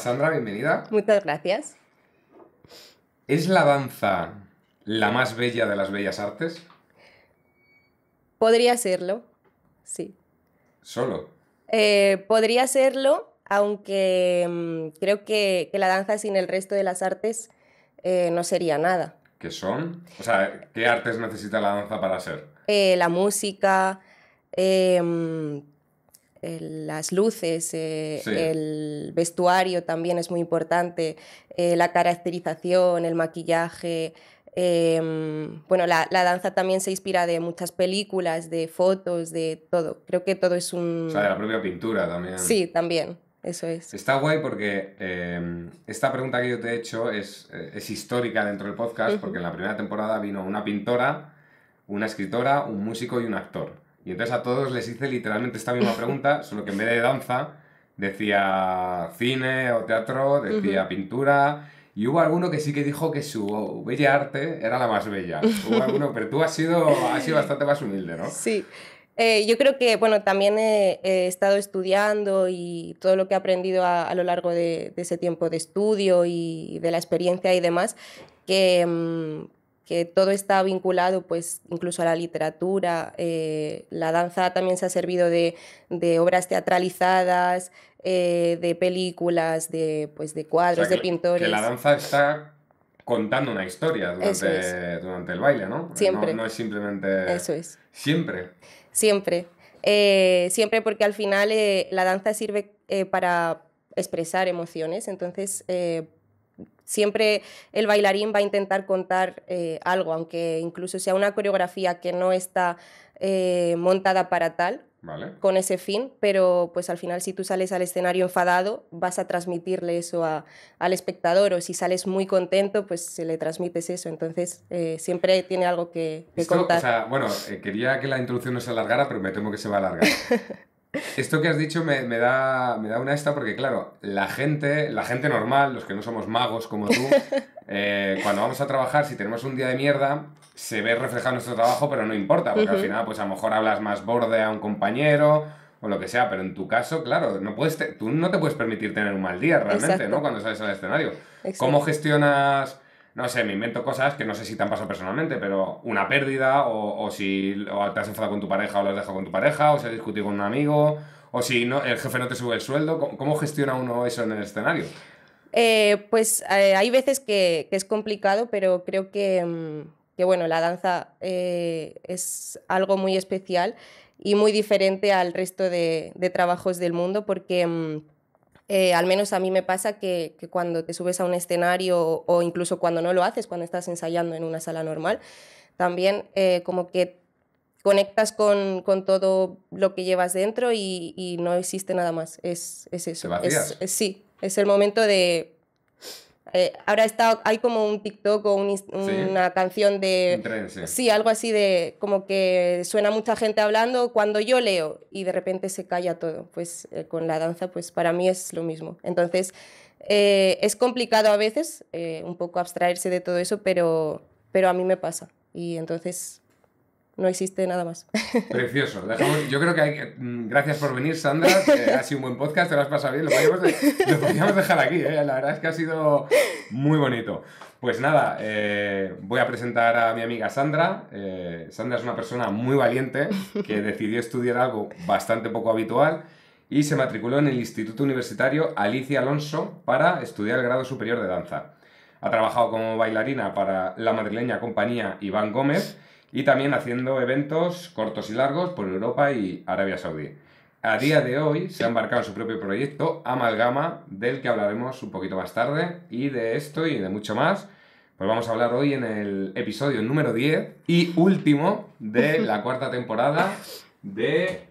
Sandra, bienvenida. Muchas gracias. ¿Es la danza la más bella de las bellas artes? Podría serlo, sí. ¿Solo? Eh, podría serlo, aunque mm, creo que, la danza sin el resto de las artes eh, no sería nada. ¿Qué son? O sea, ¿qué artes necesita la danza para ser? Eh, la música, mm, las luces, eh, el vestuario también es muy importante, eh, la caracterización, el maquillaje. Em, bueno, la, danza también se inspira de muchas películas, de fotos, de todo. Creo que todo es un... O sea, de la propia pintura también. Sí, también. Eso es. Está guay porque em, esta pregunta que yo te he hecho es, eh, histórica dentro del podcast, porque en la primera temporada vino una pintora, una escritora, un músico y un actor. Y entonces a todos les hice literalmente esta misma pregunta, solo que en vez de danza decía cine o teatro, decía pintura. Y hubo alguno que sí que dijo que su bella arte era la más bella. Hubo alguno, pero tú has sido, has sido bastante más humilde, ¿no? Sí. Eh, yo creo que, bueno, también he, estado estudiando y todo lo que he aprendido a, lo largo de, de, ese tiempo de estudio y de la experiencia y demás, que, mm, que todo está vinculado pues incluso a la literatura, eh, la danza también se ha servido de, obras teatralizadas, eh, de películas, de, pues, de cuadros, de pintores. Que la danza está contando una historia durante, el baile, ¿no? Siempre. No, es simplemente... Eso es. Siempre. Siempre. Eh, siempre porque al final la danza sirve para expresar emociones, entonces siempre el bailarín va a intentar contar eh, algo, aunque incluso sea una coreografía que no está eh, montada para tal, con ese fin, pero pues al final si tú sales al escenario enfadado vas a transmitirle eso a, al espectador o si sales muy contento pues se le transmites eso, entonces eh, siempre tiene algo que, contar. bueno, quería que la introducción no se alargara, pero me temo que se va a alargar. Esto que has dicho me, da, me da una esta porque, claro, la gente, la gente normal, los que no somos magos como tú, eh, cuando vamos a trabajar, si tenemos un día de mierda, se ve reflejado nuestro trabajo, pero no importa, porque al final, pues a lo mejor hablas más borde a un compañero o lo que sea, pero en tu caso, claro, no puedes tú no te puedes permitir tener un mal día realmente, ¿no? Cuando sales al escenario. ¿Cómo gestionas no sé, me invento cosas que no sé si te han pasado personalmente, pero una pérdida, o, si te has enfadado con tu pareja o lo has dejado con tu pareja, o si has discutido con un amigo, o si el jefe no te sube el sueldo. ¿Cómo, gestiona uno eso en el escenario? Eh, pues eh, hay veces que, es complicado, pero creo que, mm, bueno, la danza eh, es algo muy especial y muy diferente al resto de trabajos del mundo porque mm, eh, al menos a mí me pasa que, cuando te subes a un escenario o, incluso cuando no lo haces, cuando estás ensayando en una sala normal, también eh, como que conectas con, todo lo que llevas dentro y, no existe nada más. Es, es eso. sí, es el momento de eh, ahora hay como un TikTok o una canción de... sí. algo así de como que suena mucha gente hablando cuando yo leo y de repente se calla todo. Pues eh, con la danza, pues para mí es lo mismo. Entonces, eh, es complicado a veces un poco abstraerse de todo eso, pero, pero a mí me pasa. Y entonces no existe nada más. Precioso. yo creo que hay que... Mm, gracias por venir, Sandra. ha sido un buen podcast, te lo has pasado bien. Lo podríamos, dejar aquí, ¿eh? La verdad es que ha sido muy bonito. Pues nada, eh, voy a presentar a mi amiga Sandra. Eh, Sandra es una persona muy valiente que decidió estudiar algo bastante poco habitual y se matriculó en el Instituto Universitario Alicia Alonso para estudiar el grado superior de danza. Ha trabajado como bailarina para la madrileña compañía Iván Gómez y también haciendo eventos cortos y largos por Europa y Arabia Saudí. A día de hoy se ha embarcado en su propio proyecto Amalgama, del que hablaremos un poquito más tarde, y de esto y de mucho más. Pues vamos a hablar hoy en el episodio número 10 y último de la cuarta temporada de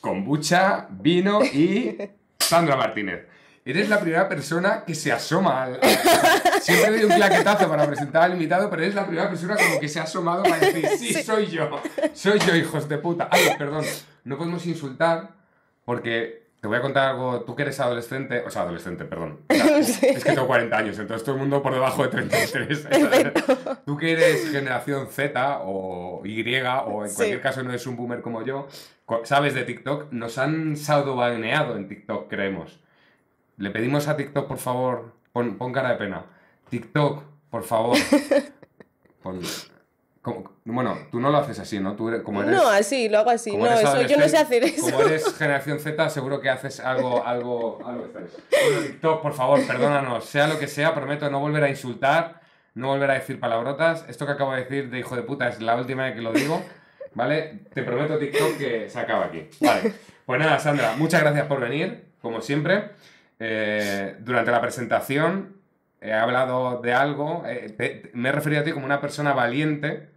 kombucha, vino y Sandra Martínez. Eres la primera persona que se asoma al... Siempre doy un claquetazo para presentar al invitado, pero eres la primera persona como que se ha asomado para decir, sí, soy yo, soy yo, hijos de puta. Ay, perdón, no podemos insultar porque te voy a contar algo, tú que eres adolescente, o sea, adolescente, perdón. Es que tengo 40 años, entonces todo el mundo por debajo de 33. tú que eres generación Z o Y, o en cualquier caso no eres un boomer como yo, sabes de TikTok, nos han Saudobaneado en TikTok, creemos. Le pedimos a TikTok, por favor, pon, cara de pena. TikTok, por favor. bueno, tú no lo haces así, ¿no? no, así, lo hago así. No, eso, yo no sé hacer eso. Como eres generación Z, seguro que haces algo, algo, algo TikTok, por favor, perdónanos. Sea lo que sea, prometo no volver a insultar, no volver a decir palabrotas. Esto que acabo de decir de hijo de puta es la última vez que lo digo, ¿vale? Te prometo, TikTok, que se acaba aquí. Vale. Pues nada, Sandra, muchas gracias por venir, como siempre. Eh, durante la presentación he hablado de algo, eh, me he referido a ti como una persona valiente,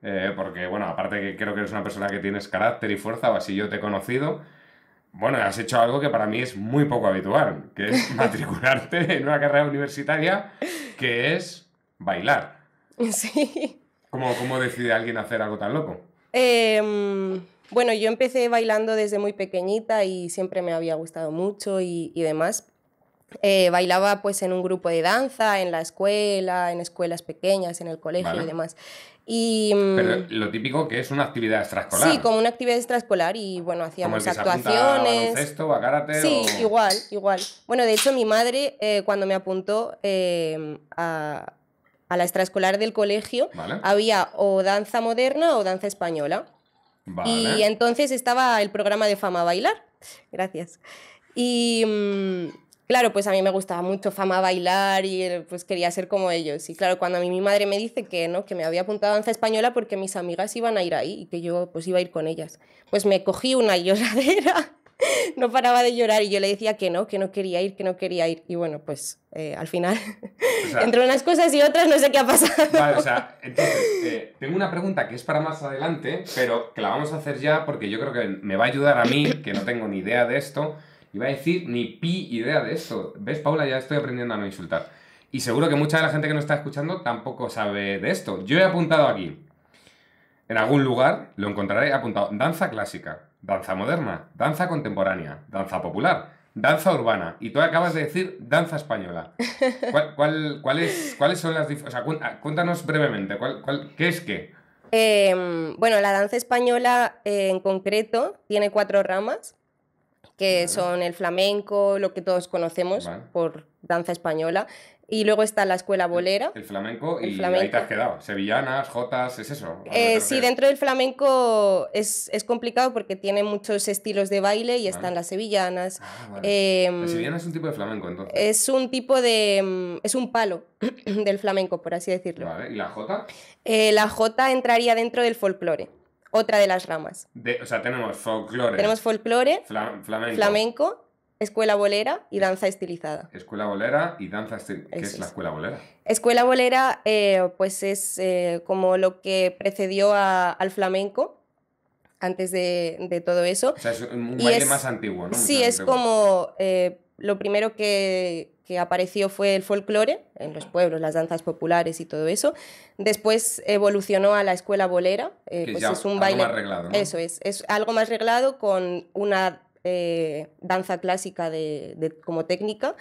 eh, porque, bueno, aparte que creo que eres una persona que tienes carácter y fuerza, o así yo te he conocido, bueno, has hecho algo que para mí es muy poco habitual, que es matricularte en una carrera universitaria, que es bailar. Sí. ¿Cómo, cómo decide alguien hacer algo tan loco? Eh... Bueno, yo empecé bailando desde muy pequeñita y siempre me había gustado mucho y, demás. Eh, bailaba pues en un grupo de danza, en la escuela, en escuelas pequeñas, en el colegio y demás. Mm, Pero lo típico que es una actividad extraescolar. Sí, como una actividad extraescolar y bueno, hacíamos actuaciones. Se a sí, igual, igual. Bueno, de hecho mi madre eh, cuando me apuntó eh, a, la extraescolar del colegio, había o danza moderna o danza española. Y entonces estaba el programa de Fama Bailar. Gracias. Y mm, claro, pues a mí me gustaba mucho Fama Bailar y eh, pues quería ser como ellos. Y claro, cuando a mi madre me dice que no, que me había apuntado a danza española porque mis amigas iban a ir ahí y que yo pues iba a ir con ellas, pues me cogí una lloradera no paraba de llorar y yo le decía que no, que no quería ir, que no quería ir. Y bueno, pues eh, al final, entre unas cosas y otras, no sé qué ha pasado. Vale, o sea, entonces, eh, tengo una pregunta que es para más adelante, pero que la vamos a hacer ya porque yo creo que me va a ayudar a mí, que no tengo ni idea de esto. Iba a decir ni pi idea de esto. ¿Ves, Paula? Ya estoy aprendiendo a no insultar. Y seguro que mucha de la gente que nos está escuchando tampoco sabe de esto. Yo he apuntado aquí. En algún lugar lo encontraré apuntado. Danza clásica danza moderna, danza contemporánea, danza popular, danza urbana. Y tú acabas de decir danza española. ¿Cuál, cuál, es, ¿Cuáles son las diferencias? Ah, cuéntanos brevemente, ¿cuál, qué es qué? Em, bueno, la danza española eh, en concreto tiene cuatro ramas, que son el flamenco, lo que todos conocemos por danza española, y luego está la escuela bolera. El flamenco y ahí te has quedado. Sevillanas, jotas, ¿es eso? Eh, sí, dentro del flamenco es, complicado porque tiene muchos estilos de baile y están ah. las sevillanas. Ah, em, la sevillana es un tipo de flamenco entonces. Es un tipo de. Em, es un palo del flamenco, por así decirlo. ¿Y la jota? Eh, la jota entraría dentro del folclore. Otra de las ramas. o sea, tenemos folclore. Tenemos folclore, flamenco, flamenco Escuela Bolera y Danza Estilizada. Escuela Bolera y Danza Estilizada. ¿Qué es la Escuela Bolera? Escuela Bolera eh, pues es eh, como lo que precedió al flamenco antes de, todo eso. O sea, es un baile más antiguo, ¿no? Sí, es como eh, lo primero que, apareció fue el folclore en los pueblos, las danzas populares y todo eso. Después evolucionó a la escuela bolera, que pues ya es un algo baile. Más reglado, Eso es, es algo más reglado con una eh, danza clásica de, como técnica.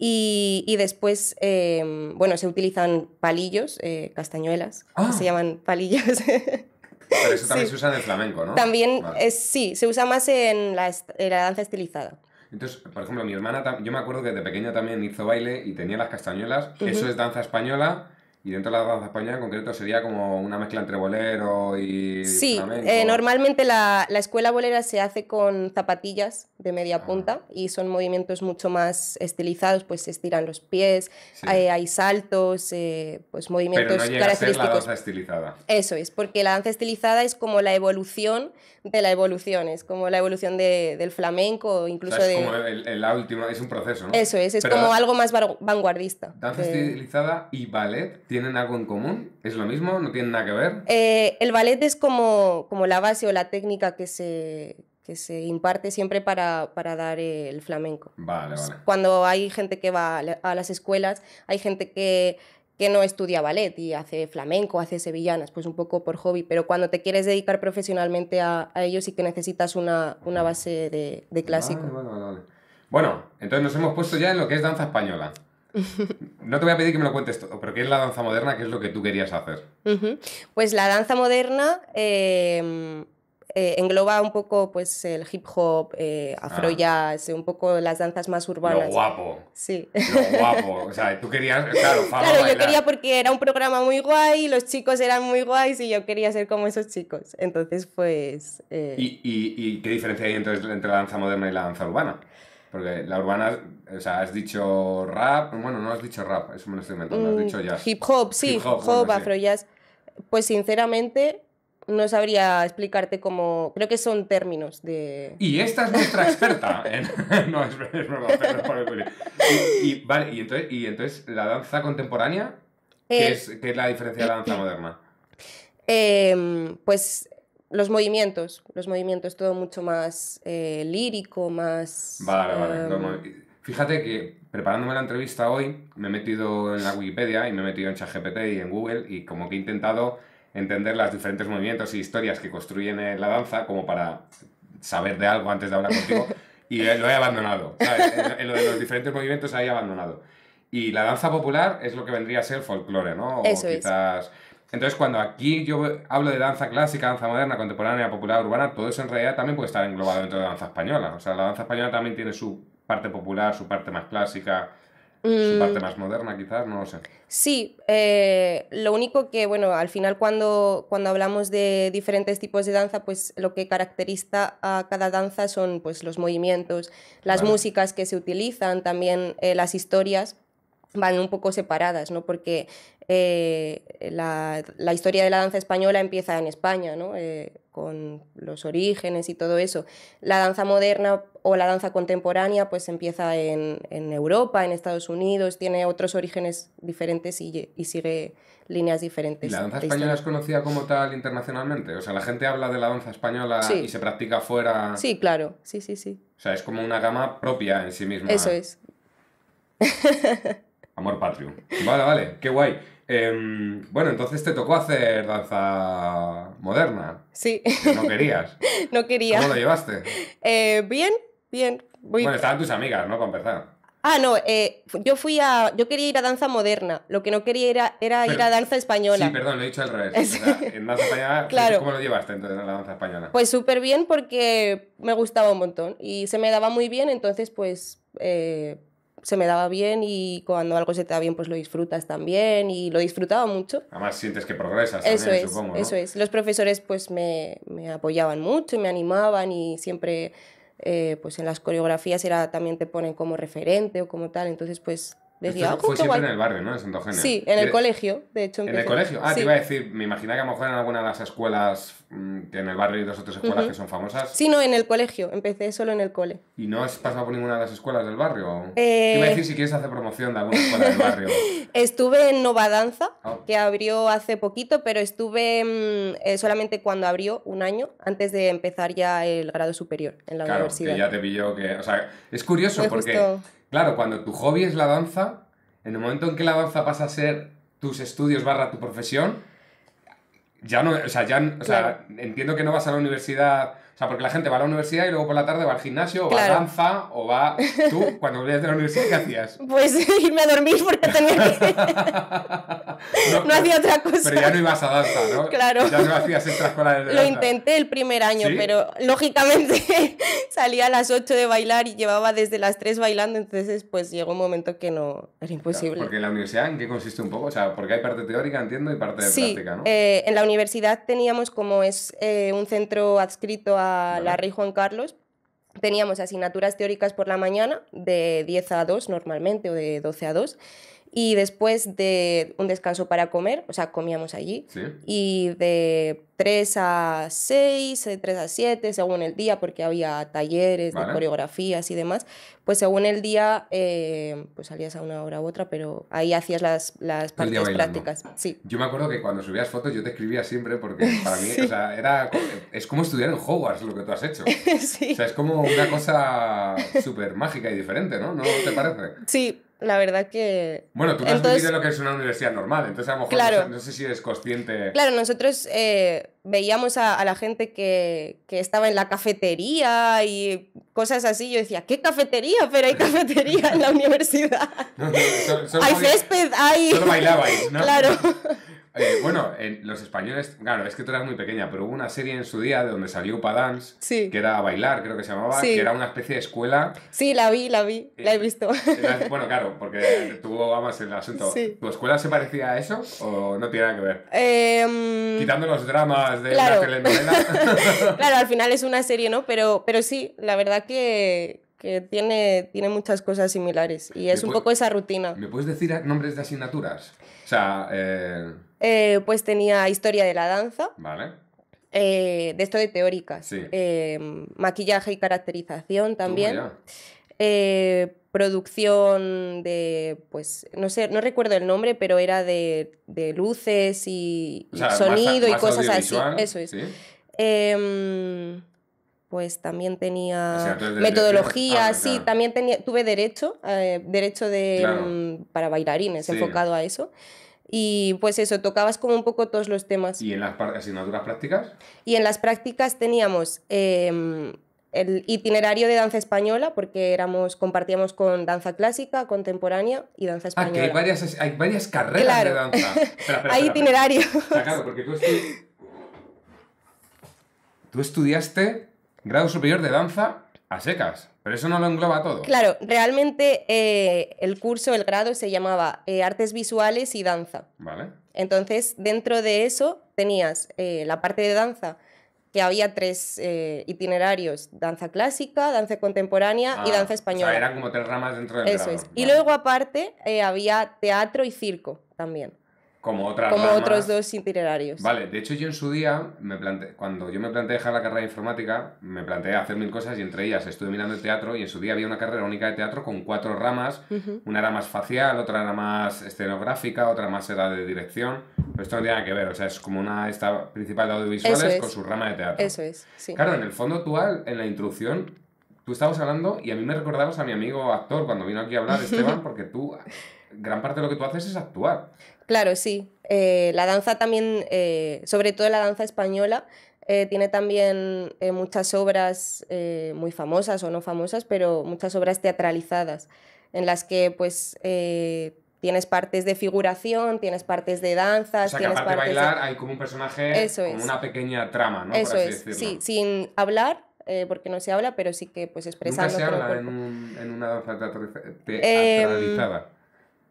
Y, después, em, bueno, se utilizan palillos, eh, castañuelas, ah. se llaman palillos. Pero eso también se usa en el flamenco, ¿no? También, sí, se usa más en la, danza estilizada. Entonces, por ejemplo, mi hermana, yo me acuerdo que de pequeña también hizo baile y tenía las castañuelas. Eso es danza española. Y dentro de la danza española en concreto sería como una mezcla entre bolero y... Sí, eh, normalmente la, la, escuela bolera se hace con zapatillas de media ah. punta y son movimientos mucho más estilizados, pues se estiran los pies, hay, saltos, eh, pues movimientos Pero no llega característicos. la danza estilizada. Eso es, porque la danza estilizada es como la evolución de la evolución, es como la evolución de, del flamenco, incluso o es de... Como el, el, la última, es un proceso, ¿no? Eso es, es como algo más vanguardista. Danza eh, estilizada y ballet ¿Tienen algo en común? ¿Es lo mismo? ¿No tienen nada que ver? Eh, el ballet es como, como la base o la técnica que se, que se imparte siempre para, para dar eh, el flamenco. Vale, vale. Cuando hay gente que va a las escuelas, hay gente que que no estudia ballet y hace flamenco, hace sevillanas, pues un poco por hobby, pero cuando te quieres dedicar profesionalmente a, a ello sí que necesitas una, una base de, de clásico. Vale, vale, vale. Bueno, entonces nos hemos puesto ya en lo que es danza española. No te voy a pedir que me lo cuentes todo, pero ¿qué es la danza moderna? ¿Qué es lo que tú querías hacer? Pues la danza moderna em, eh, engloba un poco pues, el hip hop, eh, ah. afro jazz, un poco las danzas más urbanas. Lo guapo. Sí. Lo guapo. O sea, tú querías, claro, yo quería porque era un programa muy guay, los chicos eran muy guays y yo quería ser como esos chicos. Entonces, pues. Eh ¿Y, y qué diferencia hay entonces entre la danza moderna y la danza urbana? Porque la urbana, o sea, has dicho rap, bueno, no has dicho rap, eso me lo estoy inventando, has mm, dicho jazz. Hip hop, sí, hip hop, afro jazz. Pues sinceramente, no sabría explicarte cómo. Creo que son términos de. Y esta es nuestra experta. no, es, es broma, pero y, vale, y entonces, y entonces, la danza contemporánea, ¿qué, eh, es, la diferencia de la danza eh, moderna? Eh, pues los movimientos, los movimientos, todo mucho más eh, lírico, más... Vale, vale. Em, fíjate que preparándome la entrevista hoy, me he metido en la Wikipedia y me he metido en ChatGPT y en Google y como que he intentado entender los diferentes movimientos y historias que construyen eh, la danza como para saber de algo antes de hablar contigo y eh, lo he abandonado. En, lo de los diferentes movimientos ahí he abandonado. Y la danza popular es lo que vendría a ser folclore, ¿no? O quizás... Entonces, cuando aquí yo hablo de danza clásica, danza moderna, contemporánea, popular, urbana, todo eso en realidad también puede estar englobado dentro de danza española. O sea, la danza española también tiene su parte popular, su parte más clásica, su mm. parte más moderna, quizás, no lo sé. Sí, eh, lo único que, bueno, al final cuando, cuando hablamos de diferentes tipos de danza, pues lo que caracteriza a cada danza son pues, los movimientos, las músicas que se utilizan, también eh, las historias van un poco separadas, ¿no? porque eh, la, historia de la danza española empieza en España, ¿no? Eh, con los orígenes y todo eso. La danza moderna o la danza contemporánea pues empieza en, Europa, en Estados Unidos, tiene otros orígenes diferentes y, sigue líneas diferentes. ¿La danza española es conocida como tal internacionalmente? O sea, la gente habla de la danza española y se practica fuera. Sí, claro, sí, sí, sí. O sea, es como una gama propia en sí misma. Eso es. Amor patrio. Vale, vale, qué guay. Em, bueno, entonces te tocó hacer danza moderna. Sí. no querías. no quería. ¿Cómo lo llevaste? Eh, bien, bien. Bueno, estaban tus amigas, ¿no? ¿Conversar? Ah, no, eh, yo fui a. Yo quería ir a danza moderna. Lo que no quería era, ir a danza española. Sí, perdón, lo he dicho al revés. en danza española, ¿cómo lo llevaste entonces a la danza española? Pues súper bien porque me gustaba un montón y se me daba muy bien, entonces pues eh, se me daba bien y cuando algo se te da bien, pues lo disfrutas también y lo disfrutaba mucho. Además sientes que progresas. Eso es, eso es. Los profesores pues me, me apoyaban mucho, y me animaban y siempre eh, pues en las coreografías era, también te ponen como referente o como tal, entonces pues Ah, fue siempre en el barrio, ¿no? En Sí, en el colegio, de hecho. En, ¿En el colegio. Ah, te iba a decir, me imaginaba que a lo mejor en alguna de las escuelas, mm, que en el barrio y dos otras escuelas que son famosas. Sí, no, en el colegio. Empecé solo en el cole. ¿Y no has pasado por ninguna de las escuelas del barrio? Eh... Te iba a eh, decir si quieres hacer promoción de alguna escuela del barrio. estuve en Nova Danza, ah. que abrió hace poquito, pero estuve mm, eh, solamente cuando abrió, un año, antes de empezar ya el grado superior en la universidad. Claro, ya te pilló que... O sea, es curioso porque claro, cuando tu hobby es la danza, en el momento en que la danza pasa a ser tus estudios barra tu profesión, ya no, o sea, ya, entiendo que no vas a la universidad o sea, porque la gente va a la universidad y luego por la tarde va al gimnasio, o va a danza, o va. Tú, cuando volvías de la universidad, ¿qué hacías? Pues irme a dormir porque tenía que. no, no hacía otra cosa. Pero ya no ibas a danza, ¿no? Claro. Ya no hacías extraescolares de danza. Lo intenté el primer año, pero lógicamente salía a las 8 de bailar y llevaba desde las 3 bailando, entonces pues llegó un momento que no. Era imposible. Claro, porque la universidad, ¿en qué consiste un poco? O sea, porque hay parte teórica, entiendo, y parte de práctica, ¿no? Eh, en la universidad teníamos como es eh, un centro adscrito a la Rey Juan Carlos, teníamos asignaturas teóricas por la mañana de 10 a 2 normalmente o de 12 a 2 y después de un descanso para comer, o sea, comíamos allí. Y de 3 a 6, de 3 a 7, según el día, porque había talleres de coreografías y demás, pues según el día, eh, pues salías a una hora u otra, pero ahí hacías las, las partes prácticas. Sí. Yo me acuerdo que cuando subías fotos yo te escribía siempre, porque para mí, o sea, era, es como estudiar en Hogwarts lo que tú has hecho. sí. O sea, es como una cosa súper mágica y diferente, ¿no? ¿No te parece? Sí, la verdad que... Bueno, tú no entonces, has vivido lo que es una universidad normal, entonces a lo mejor no, sé si eres consciente... Claro, nosotros eh, veíamos a, la gente que, que, estaba en la cafetería y cosas así, yo decía, ¿qué cafetería? Pero hay cafetería en la universidad. hay césped, hay... Solo bailabais, ¿no? Claro. Eh, bueno, en los españoles, claro, es que tú eras muy pequeña, pero hubo una serie en su día de donde salió Padance, sí. que era Bailar, creo que se llamaba, que era una especie de escuela. Sí, la vi, la vi, eh, la he visto. bueno, claro, porque tuvo amas en el asunto. ¿Tu escuela se parecía a eso o no tiene nada que ver? Em, Quitando los dramas de la telenovela. claro, al final es una serie, ¿no? Pero, pero sí, la verdad que, tiene, tiene muchas cosas similares y es un poco esa rutina. ¿Me puedes decir nombres de asignaturas? O sea, eh... Eh, pues tenía historia de la danza. Vale. Eh, de esto de teóricas. Em, maquillaje y caracterización también. Eh, producción de, pues, no sé, no recuerdo el nombre, pero era de, de luces y, sonido y cosas así. Eso es. Em, pues también tenía metodología, ah, sí, también tenía, tuve derecho, derecho de, mm, para bailarines, enfocado a eso. Y pues eso, tocabas como un poco todos los temas. ¿Y en las asignaturas prácticas? Y en las prácticas teníamos em, el itinerario de danza española, porque éramos, compartíamos con danza clásica, contemporánea y danza ah, española. hay varias, carreras de danza. hay itinerario. Claro, porque tú estudiaste grado superior de danza a secas. Pero eso no lo engloba todo. Claro, realmente eh, el curso, el grado se llamaba eh, Artes Visuales y Danza. Vale. Entonces, dentro de eso tenías eh, la parte de danza, que había tres itinerarios, danza clásica, danza contemporánea y ah, danza española. O sea, eran como tres ramas dentro del Eso es. Y luego aparte había teatro y circo también. Como otras Como otros dos itinerarios. Vale, de hecho yo en su día, me plante cuando yo me planteé dejar la carrera de informática, me planteé hacer mil cosas y entre ellas estuve mirando el teatro y en su día había una carrera única de teatro con cuatro ramas. Una era más facial, otra era más escenográfica, otra más era de dirección. Pero esto no tiene nada que ver, o sea, es como una esta principal de audiovisuales con su rama de teatro. Eso es, sí. Claro, en el fondo actual, en la introducción, tú estabas hablando y a mí me recordabas a mi amigo actor cuando vino aquí a hablar, Esteban, porque tú, gran parte de lo que tú haces es actuar. Claro, sí. Eh, la danza también, eh, sobre todo la danza española, eh, tiene también muchas obras muy famosas o no famosas, pero muchas obras teatralizadas, en las que pues tienes partes de figuración, tienes partes de danzas, o sea, aparte de bailar, hay como un personaje, una pequeña trama, ¿no? Eso es. Sí, sin hablar eh, porque no se habla, pero sí que pues expresando. ¿Nunca se habla en, una danza teatralizada? Em,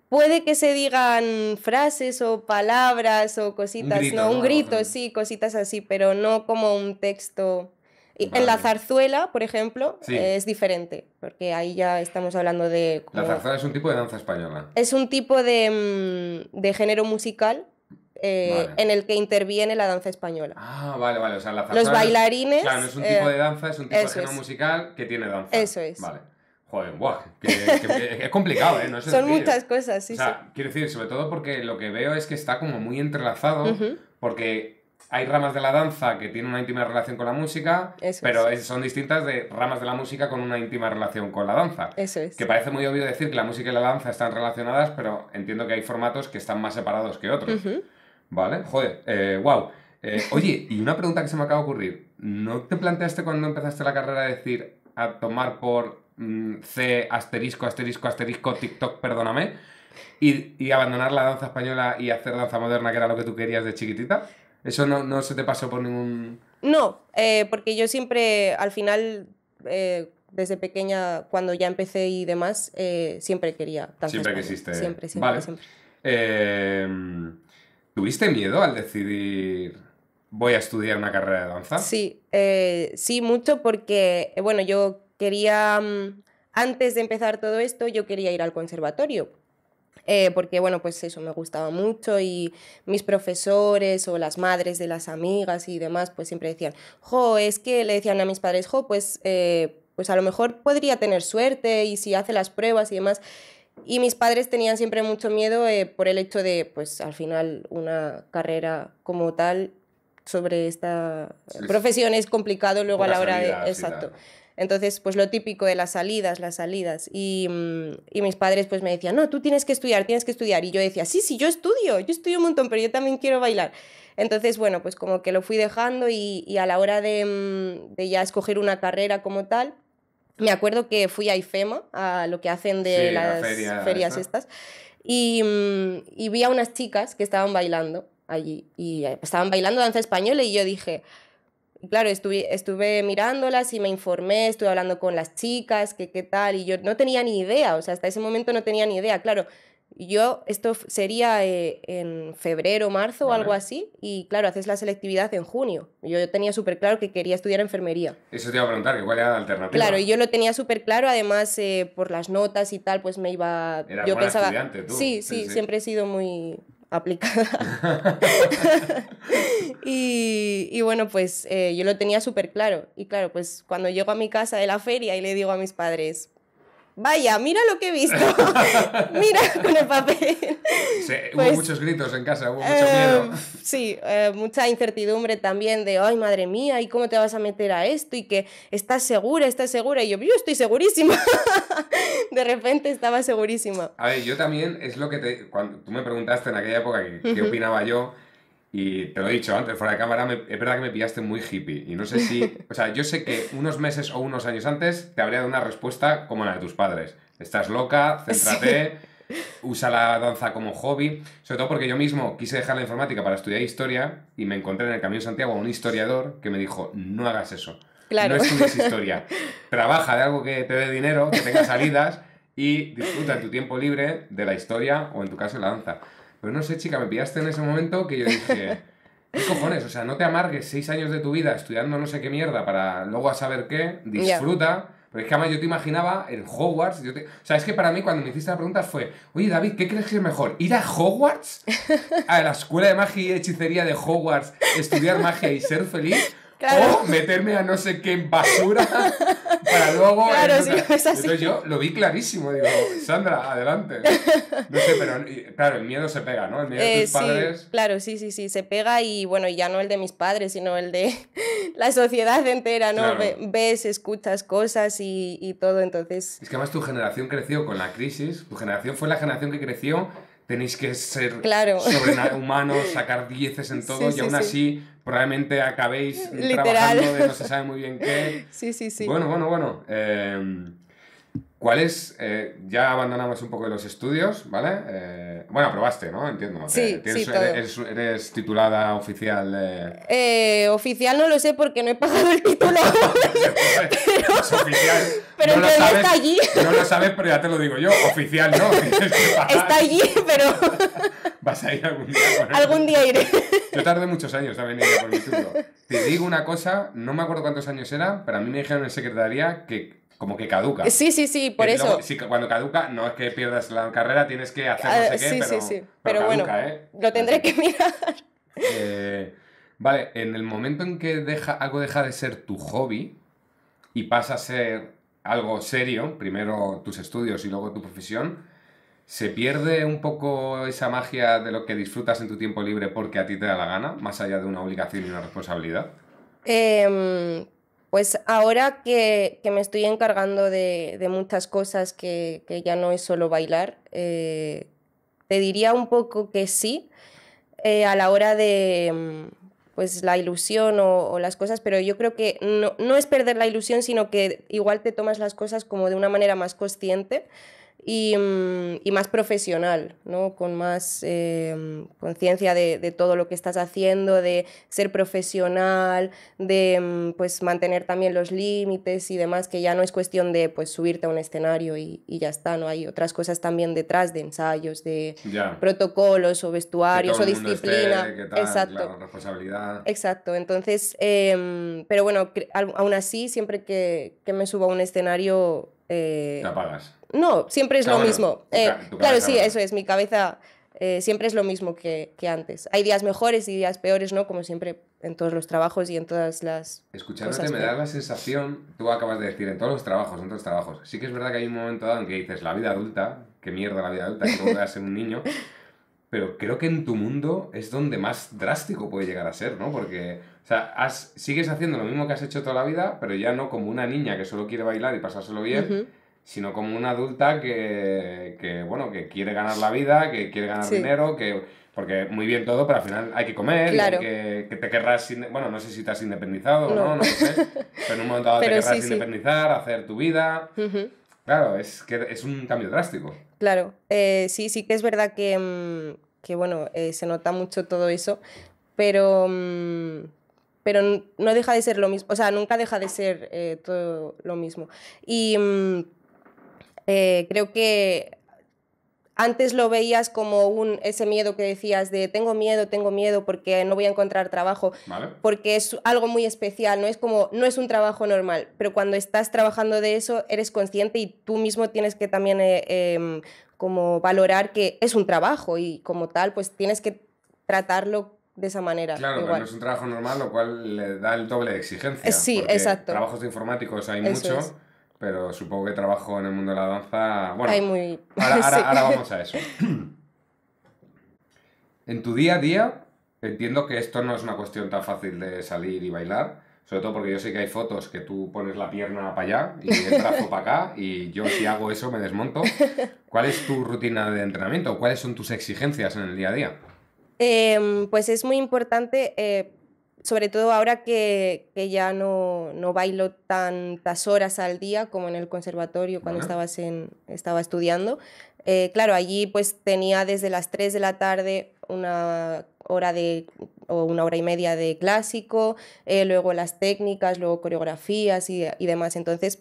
puede que se digan frases o palabras o cositas, ¿no? Un grito, sí, cositas así, pero no como un texto. En la zarzuela, por ejemplo, eh, es diferente, porque ahí ya estamos hablando de... La zarzuela es un tipo de danza española. Es un tipo de, mm, de género musical eh, en el que interviene la danza española. Ah, vale, vale. O sea, la Los bailarines. Claro, no es un tipo eh, de danza, es un tipo de género musical que tiene danza. Eso es. Vale. Joder, guau, es complicado, ¿eh? No Son muchas cosas, sí, o sea, Quiero decir, sobre todo porque lo que veo es que está como muy entrelazado, porque hay ramas de la danza que tienen una íntima relación con la música, pero son distintas de ramas de la música con una íntima relación con la danza. Eso es. Que parece muy obvio decir que la música y la danza están relacionadas, pero entiendo que hay formatos que están más separados que otros. ¿Vale? Joder, wow. Eh, eh, oye, y una pregunta que se me acaba de ocurrir. ¿No te planteaste cuando empezaste la carrera decir a tomar por mm, C asterisco, asterisco, asterisco, TikTok, perdóname? Y, abandonar la danza española y hacer danza moderna, que era lo que tú querías de chiquitita? ¿Eso no, se te pasó por ningún...? No, eh, porque yo siempre, al final, desde pequeña, cuando ya empecé y demás, siempre quería Siempre que existe. Siempre, siempre, vale. siempre. ¿Tuviste miedo al decidir voy a estudiar una carrera de danza? Sí, eh, sí, mucho porque, eh, bueno, yo quería, mm, antes de empezar todo esto, yo quería ir al conservatorio. Eh, porque bueno, pues eso me gustaba mucho y mis profesores o las madres de las amigas y demás, pues siempre decían, jo, es que le decían a mis padres, jo, pues, pues a lo mejor podría tener suerte y si hace las pruebas y demás. Y mis padres tenían siempre mucho miedo eh, por el hecho de, pues al final, una carrera como tal sobre esta profesión es complicado luego a la hora de... Exacto. Entonces, pues lo típico de las salidas, las salidas. Mm, y, mis padres pues me decían, no, tú tienes que estudiar, tienes que estudiar. Y yo decía, sí, sí, yo estudio, yo estudio un montón, pero yo también quiero bailar. Entonces, bueno, pues como que lo fui dejando y, a la hora de, mm, de ya escoger una carrera como tal, me acuerdo que fui a IFEMA, a lo que hacen de las ferias estas, mm, y, vi a unas chicas que estaban bailando allí, y eh, estaban bailando danza española, y yo dije, claro, estuve, estuve mirándolas y me informé, estuve hablando con las chicas, que qué tal, y yo no tenía ni idea, o sea, hasta ese momento no tenía ni idea, claro, yo, esto sería eh, en febrero, marzo o algo así, y claro, haces la selectividad en junio. Yo, yo tenía súper claro que quería estudiar enfermería. Eso te iba a preguntar, ¿cuál era la alternativa? Claro, y yo lo tenía súper claro, además eh, por las notas y tal, pues me iba... yo pensaba... Sí, sí, siempre he sido muy aplicada. y, bueno, pues eh, yo lo tenía súper claro. Y claro, pues cuando llego a mi casa de la feria y le digo a mis padres, vaya, mira lo que he visto, mira con el papel. hubo pues, muchos gritos en casa, hubo mucho eh, miedo. Sí, eh, mucha incertidumbre también de, ay, madre mía, ¿y cómo te vas a meter a esto? Y que estás segura, estás segura. Y yo, yo estoy segurísima. de repente estaba segurísima. A ver, yo también, es lo que te, cuando tú me preguntaste en aquella época qué opinaba yo, y te lo he dicho antes, fuera de cámara, es verdad que me pillaste muy hippie. Y no sé si. O sea, yo sé que unos meses o unos años antes te habría dado una respuesta como la de tus padres. Estás loca, céntrate, usa la danza como hobby. Sobre todo porque yo mismo quise dejar la informática para estudiar historia y me encontré en el Camino Santiago a un historiador que me dijo: no hagas eso. Claro. No estudies historia. Trabaja de algo que te dé dinero, que tenga salidas y disfruta en tu tiempo libre de la historia o en tu caso la danza. Pero no sé, chica, me pillaste en ese momento que yo dije, ¿qué cojones? O sea, no te amargues seis años de tu vida estudiando no sé qué mierda para luego a saber qué, disfruta. Pero es que además yo te imaginaba en Hogwarts. Yo te... O sea, es que para mí cuando me hiciste la pregunta fue, oye David, ¿qué crees que es mejor? ¿Ir a Hogwarts? ¿A la escuela de magia y hechicería de Hogwarts? ¿Estudiar magia y ser feliz? Claro. O meterme a no sé qué en basura para luego. Claro, sí, es así. Entonces yo lo vi clarísimo, digo, Sandra, adelante. No sé, pero claro, el miedo se pega, ¿no? El miedo de tus eh, padres. Sí, claro, sí, sí, sí, se pega y bueno, ya no el de mis padres, sino el de la sociedad entera, ¿no? Ves, escuchas cosas y, todo, entonces. Es que además tu generación creció con la crisis, tu generación fue la generación que creció tenéis que ser claro. humanos, sacar dieces en todo y aún así probablemente acabéis trabajando de no se sabe muy bien qué. Sí, sí, sí. Bueno, bueno, bueno. Em, ¿Cuál es? Eh, ya abandonamos un poco los estudios, ¿vale? Eh, bueno, aprobaste, ¿no? Entiendo. Sí, sí Eres, titulada oficial eh, oficial no lo sé porque no he pasado el título. pero, oficial. Pero está allí. No lo sabes, pero ya te lo digo yo. Oficial no. está allí, pero... Vas a ir algún día. algún día iré. Yo tardé muchos años a en por mi Te digo una cosa, no me acuerdo cuántos años era, pero a mí me dijeron en secretaría que como que caduca. Sí, sí, sí, por eso. cuando caduca, no es que pierdas la carrera, tienes que hacer no ah, sé qué, sí, pero, sí, sí. pero, bueno, ¿eh? lo tendré que mirar. Eh, vale, en el momento en que deja, algo deja de ser tu hobby y pasa a ser algo serio, primero tus estudios y luego tu profesión, ¿Se pierde un poco esa magia de lo que disfrutas en tu tiempo libre porque a ti te da la gana, más allá de una obligación y una responsabilidad? Em, pues ahora que, que, me estoy encargando de, de muchas cosas que, que, ya no es solo bailar, eh, te diría un poco que sí, eh, a la hora de mm, pues la ilusión o, o, las cosas, pero yo creo que no, no es perder la ilusión, sino que igual te tomas las cosas como de una manera más consciente Mm, y, más profesional, ¿no? con más eh, conciencia de, todo lo que estás haciendo, de ser profesional, de mm, pues, mantener también los límites y demás, que ya no es cuestión de pues, subirte a un escenario y, ya está, ¿no? hay otras cosas también detrás de ensayos, de protocolos o vestuarios o disciplina. Exacto. responsabilidad. Exacto, entonces, em, pero bueno, aún así, siempre que, me subo a un escenario... Eh, te apagas. No, siempre es lo mismo. claro, sí, eso es, mi cabeza siempre es lo mismo que, antes. Hay días mejores y días peores, ¿no? Como siempre en todos los trabajos y en todas las... Escuchándote me da la sensación, tú acabas de decir, en todos los trabajos, en todos los trabajos. Sí que es verdad que hay un momento dado en que dices, la vida adulta, qué mierda la vida adulta, que voy a ser un niño. Pero creo que en tu mundo es donde más drástico puede llegar a ser, ¿no? Porque, o sea, sigues haciendo lo mismo que has hecho toda la vida, pero ya no como una niña que solo quiere bailar y pasárselo bien sino como una adulta que, bueno, que quiere ganar la vida, que quiere ganar dinero, que porque muy bien todo, pero al final hay que comer, que, te querrás, bueno, no sé si te has independizado o no, no sé, pero en un momento dado te querrás independizar, hacer tu vida. Claro, es que es un cambio drástico. Claro, eh, sí, sí que es verdad que, mm, bueno, eh, se nota mucho todo eso, pero, mm, pero no deja de ser lo mismo, o sea, nunca deja de ser eh, todo lo mismo. Y mm, eh, creo que antes lo veías como un, ese miedo que decías de tengo miedo, tengo miedo porque no voy a encontrar trabajo, porque es algo muy especial, no es como no es un trabajo normal, pero cuando estás trabajando de eso eres consciente y tú mismo tienes que también eh, em, como valorar que es un trabajo y como tal pues tienes que tratarlo de esa manera. Claro, igual. no es un trabajo normal, lo cual le da el doble de exigencia. Sí, exacto. Trabajos informáticos hay mucho pero supongo que trabajo en el mundo de la danza. Bueno, ahora, ahora, vamos a eso. en tu día a día, entiendo que esto no es una cuestión tan fácil de salir y bailar, sobre todo porque yo sé que hay fotos que tú pones la pierna para allá y el brazo para acá, y yo si hago eso me desmonto. ¿Cuál es tu rutina de entrenamiento? ¿Cuáles son tus exigencias en el día a día? Em, pues es muy importante eh, sobre todo ahora que, ya no, no, bailo tantas horas al día como en el conservatorio cuando en, estaba estudiando. Eh, claro, allí pues tenía desde las 3 de la tarde una hora de, o una hora y media de clásico, eh, luego las técnicas, luego coreografías y, demás. Entonces,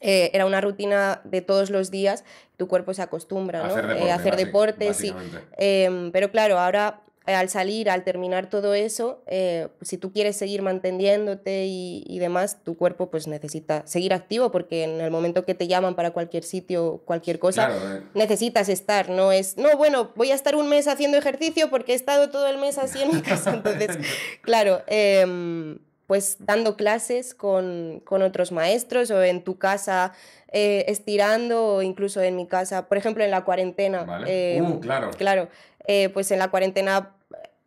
eh, era una rutina de todos los días, tu cuerpo se acostumbra, A hacer, deporte, deportes, sí. Em, pero claro, ahora eh, al salir, al terminar todo eso, eh, pues, si tú quieres seguir manteniéndote y, demás, tu cuerpo pues necesita seguir activo porque en el momento que te llaman para cualquier sitio, cualquier cosa, eh. necesitas estar, no es, no, bueno, voy a estar un mes haciendo ejercicio porque he estado todo el mes así en entonces, claro, em, pues dando clases con, otros maestros o en tu casa estirando o incluso en mi casa, por ejemplo, en la cuarentena. Em, uh, claro. Eh, pues en la cuarentena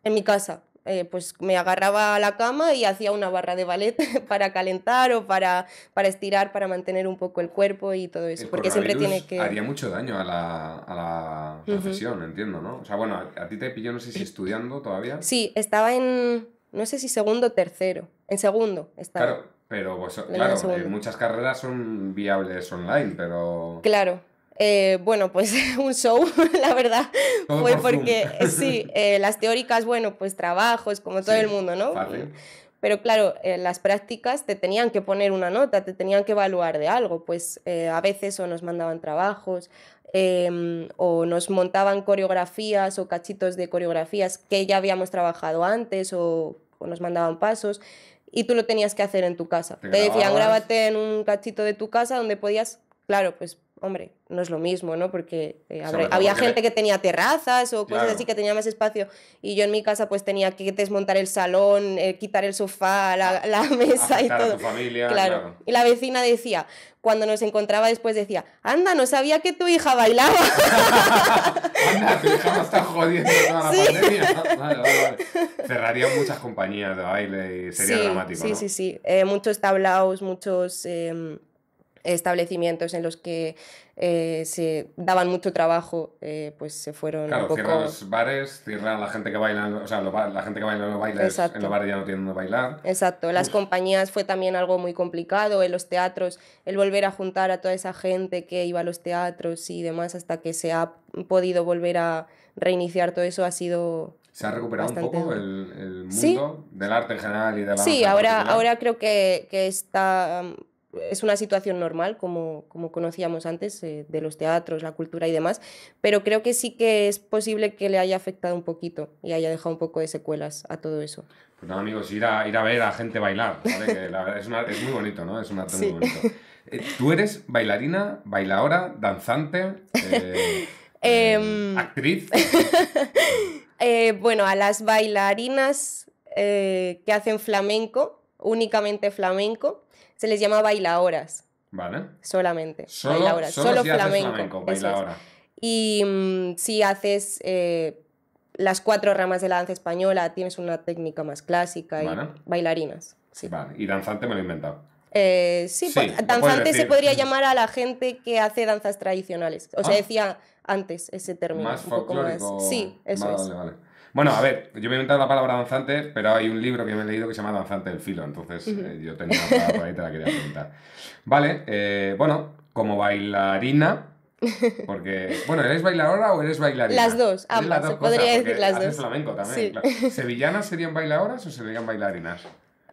en mi casa. Eh, pues me agarraba a la cama y hacía una barra de ballet para calentar o para, para estirar, para mantener un poco el cuerpo y todo eso. porque siempre tiene que... Haría mucho daño a la, a la profesión, entiendo, ¿no? O sea, bueno, a, ti te pilló, no sé si estudiando todavía. Sí, estaba en, no sé si segundo o tercero. En segundo estaba. Claro, pero claro, eh, muchas carreras son viables online, pero... Claro, eh, bueno, pues un show, la verdad, fue porque eh, sí, eh, las teóricas, bueno, pues trabajos, como todo el mundo, ¿no? Pero claro, las prácticas te tenían que poner una nota, te tenían que evaluar de algo, pues a veces o nos mandaban trabajos em, o nos montaban coreografías o cachitos de coreografías que ya habíamos trabajado antes o, nos mandaban pasos y tú lo tenías que hacer en tu casa. te decían, grábate en un cachito de tu casa donde podías, claro, pues hombre, no es lo mismo, ¿no? Porque eh, había gente que tenía terrazas o cosas así que tenía más espacio y yo en mi casa pues tenía que desmontar el salón, eh, quitar el sofá, la, ah, mesa y todo. claro. Y la vecina decía, cuando nos encontraba después decía, anda, no sabía que tu hija bailaba. anda, tu hija no está jodiendo toda la pandemia. muchas compañías de baile y sería dramático. Sí, sí, sí. Eh, muchos tablaos, muchos em, establecimientos en los que eh, se daban mucho trabajo, eh, pues se fueron un poco... cierran los bares, cierran la gente que baila, o sea, la gente que baila no baila, en los bares ya no tienen donde bailar. Exacto, las compañías fue también algo muy complicado, en los teatros, el volver a juntar a toda esa gente que iba a los teatros y demás hasta que se ha podido volver a reiniciar todo eso ha sido se ha recuperado un poco el, el mundo del arte en general y de la Sí, ahora, ahora creo que, que, está es una situación normal, como, como conocíamos antes, eh, de los teatros, la cultura y demás, pero creo que sí que es posible que le haya afectado un poquito y haya dejado un poco de secuelas a todo eso. Pues nada, amigos, ir a, ir a ver a gente bailar, es, muy bonito, ¿no? Es un arte muy bonito. Eh, ¿Tú eres bailarina, bailadora, danzante, eh, em, mm. actriz? bueno, a las bailarinas que hacen flamenco, únicamente flamenco, se les llama bailadoras Vale. Solamente. Solo, Solo, flamenco. flamenco Y mm, si haces eh, las cuatro ramas de la danza española, tienes una técnica más clásica y bailarinas. Sí. Vale. Y danzante me lo he inventado. Eh, sí, danzante se podría llamar a la gente que hace danzas tradicionales. O sea, ah. decía antes ese término. Más un Sí, eso es. Bueno, a ver, yo me he inventado la palabra danzante, pero hay un libro que me he leído que se llama Danzante del Filo, entonces eh, yo tenía la palabra por ahí, te la quería preguntar. Vale, eh, bueno, como bailarina, porque, bueno, ¿eres bailadora o eres bailarina? Las dos, ambas, las dos se podría decir las dos. flamenco también, ¿Sevillanas serían bailadoras o serían bailarinas?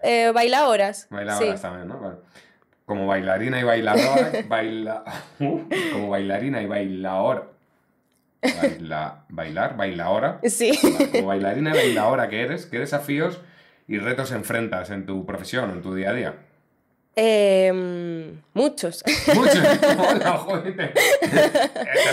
Eh, bailadoras. también, ¿no? Como bailarina y bailadora, baila... como bailarina y bailaora. Baila, bailar, ahora, Sí. Como bailarina, ahora que eres, ¿qué desafíos y retos enfrentas en tu profesión, en tu día a día? Em, muchos. Muchos. Hola,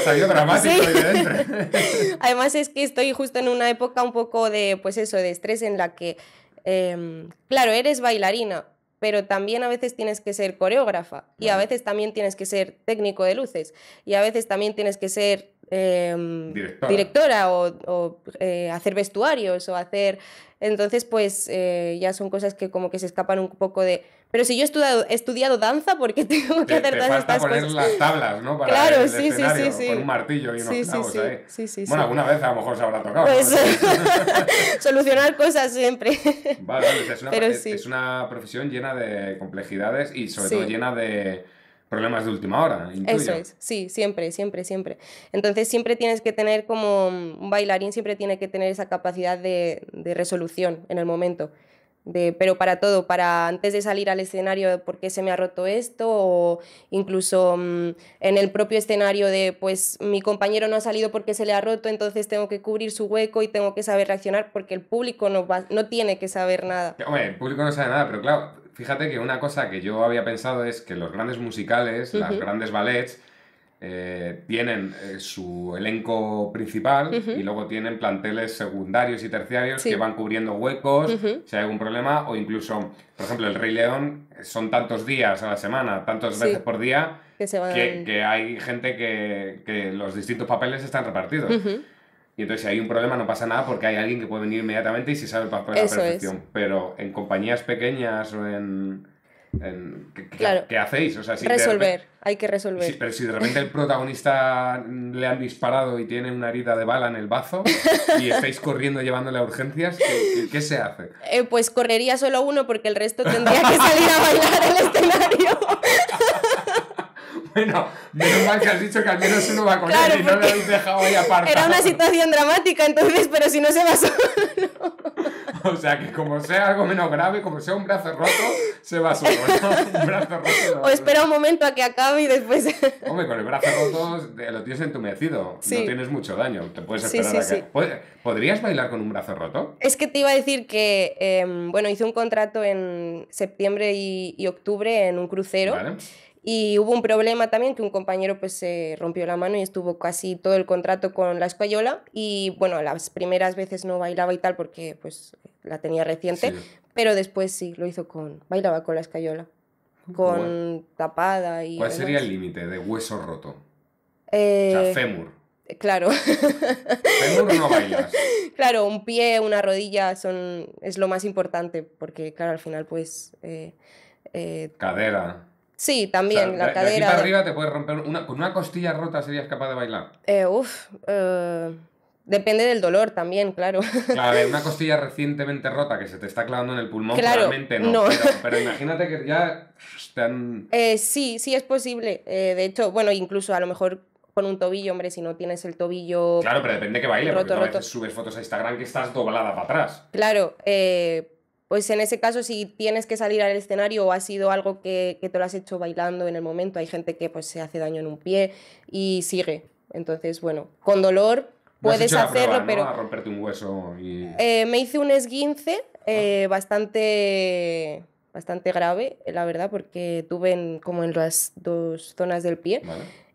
salido dramático Además es que estoy justo en una época un poco de, pues eso, de estrés en la que, em, claro, eres bailarina, pero también a veces tienes que ser coreógrafa y a veces también tienes que ser técnico de luces y a veces también tienes que ser Em, directora. o, eh, hacer vestuarios o hacer... Entonces, pues eh, ya son cosas que como que se escapan un poco de... Pero si yo he estudiado, estudiado danza, porque tengo que hacer te todas falta estas poner cosas? las tablas, ¿no? claro, sí, sí, sí, sí, Con un martillo y unos sí, clavos, sí, Bueno, alguna vez a lo mejor se habrá tocado. Pues, solucionar cosas siempre. Vale, es una profesión llena de complejidades y sobre todo llena de problemas de última hora. Intuyo. Eso es, sí, siempre, siempre, siempre. Entonces siempre tienes que tener como un bailarín, siempre tiene que tener esa capacidad de, de resolución en el momento. De, pero para todo, para antes de salir al escenario, ¿por qué se me ha roto esto? O incluso mm, en el propio escenario de, pues mi compañero no ha salido porque se le ha roto, entonces tengo que cubrir su hueco y tengo que saber reaccionar porque el público no, va, no tiene que saber nada. Hombre, el público no sabe nada, pero claro, Fíjate que una cosa que yo había pensado es que los grandes musicales, las grandes ballets, eh, tienen eh, su elenco principal y luego tienen planteles secundarios y terciarios que van cubriendo huecos si hay algún problema o incluso, por ejemplo, el Rey León eh, son tantos días a la semana, tantas veces por día que, hay gente que, los distintos papeles están repartidos. Y entonces, si hay un problema, no pasa nada porque hay alguien que puede venir inmediatamente y se sabe de la perfección. Pero en compañías pequeñas o en. ¿qué, hacéis? O sea, resolver, hay que resolver. pero si de repente el protagonista le han disparado y tiene una herida de bala en el bazo y estáis corriendo llevándole a urgencias, ¿qué, se hace? Eh, pues correría solo uno porque el resto tendría que salir a bailar el escenario. Bueno, menos mal que has dicho que al menos uno va con él y no lo habéis dejado ahí aparte. Era una situación dramática, entonces, pero si no se va solo. O sea, que como sea algo menos grave, como sea un brazo roto, se va solo, ¿no? Un brazo roto. O espera un momento a que acabe y después. Hombre, con el brazo roto lo tienes entumecido. No tienes mucho daño. Te puedes esperar a que. ¿Podrías bailar con un brazo roto? Es que te iba a decir que, em, bueno, hice un contrato en septiembre y, y octubre en un crucero. Y hubo un problema también que un compañero pues se rompió la mano y estuvo casi todo el contrato con la escayola y bueno, las primeras veces no bailaba y tal porque pues la tenía reciente, pero después sí lo hizo con bailaba con la escayola, mm, con tapada y ¿Cuál sería el límite de hueso roto? O eh, fémur. Claro. Fémur no bailas. Claro, un pie, una rodilla son es lo más importante porque claro, al final pues eh, eh, cadera Sí, también, la cadera. para arriba te puedes romper una, con una costilla rota serías capaz de bailar. Eh, uf, eh, depende del dolor también, claro. Claro, una costilla recientemente rota que se te está clavando en el pulmón, claro, no. Pero, imagínate que ya están. Eh, sí, sí es posible. Eh, de hecho, bueno, incluso a lo mejor con un tobillo, hombre, si no tienes el tobillo. Claro, pero depende que baile, porque subes fotos a Instagram que estás doblada para atrás. Claro, eh pues en ese caso si tienes que salir al escenario o ha sido algo que, te lo has hecho bailando en el momento, hay gente que pues se hace daño en un pie y sigue. Entonces, bueno, con dolor puedes hacerlo, pero... A un hueso eh, me hice un esguince eh, ah. bastante bastante grave, la verdad, porque tuve como en las dos zonas del pie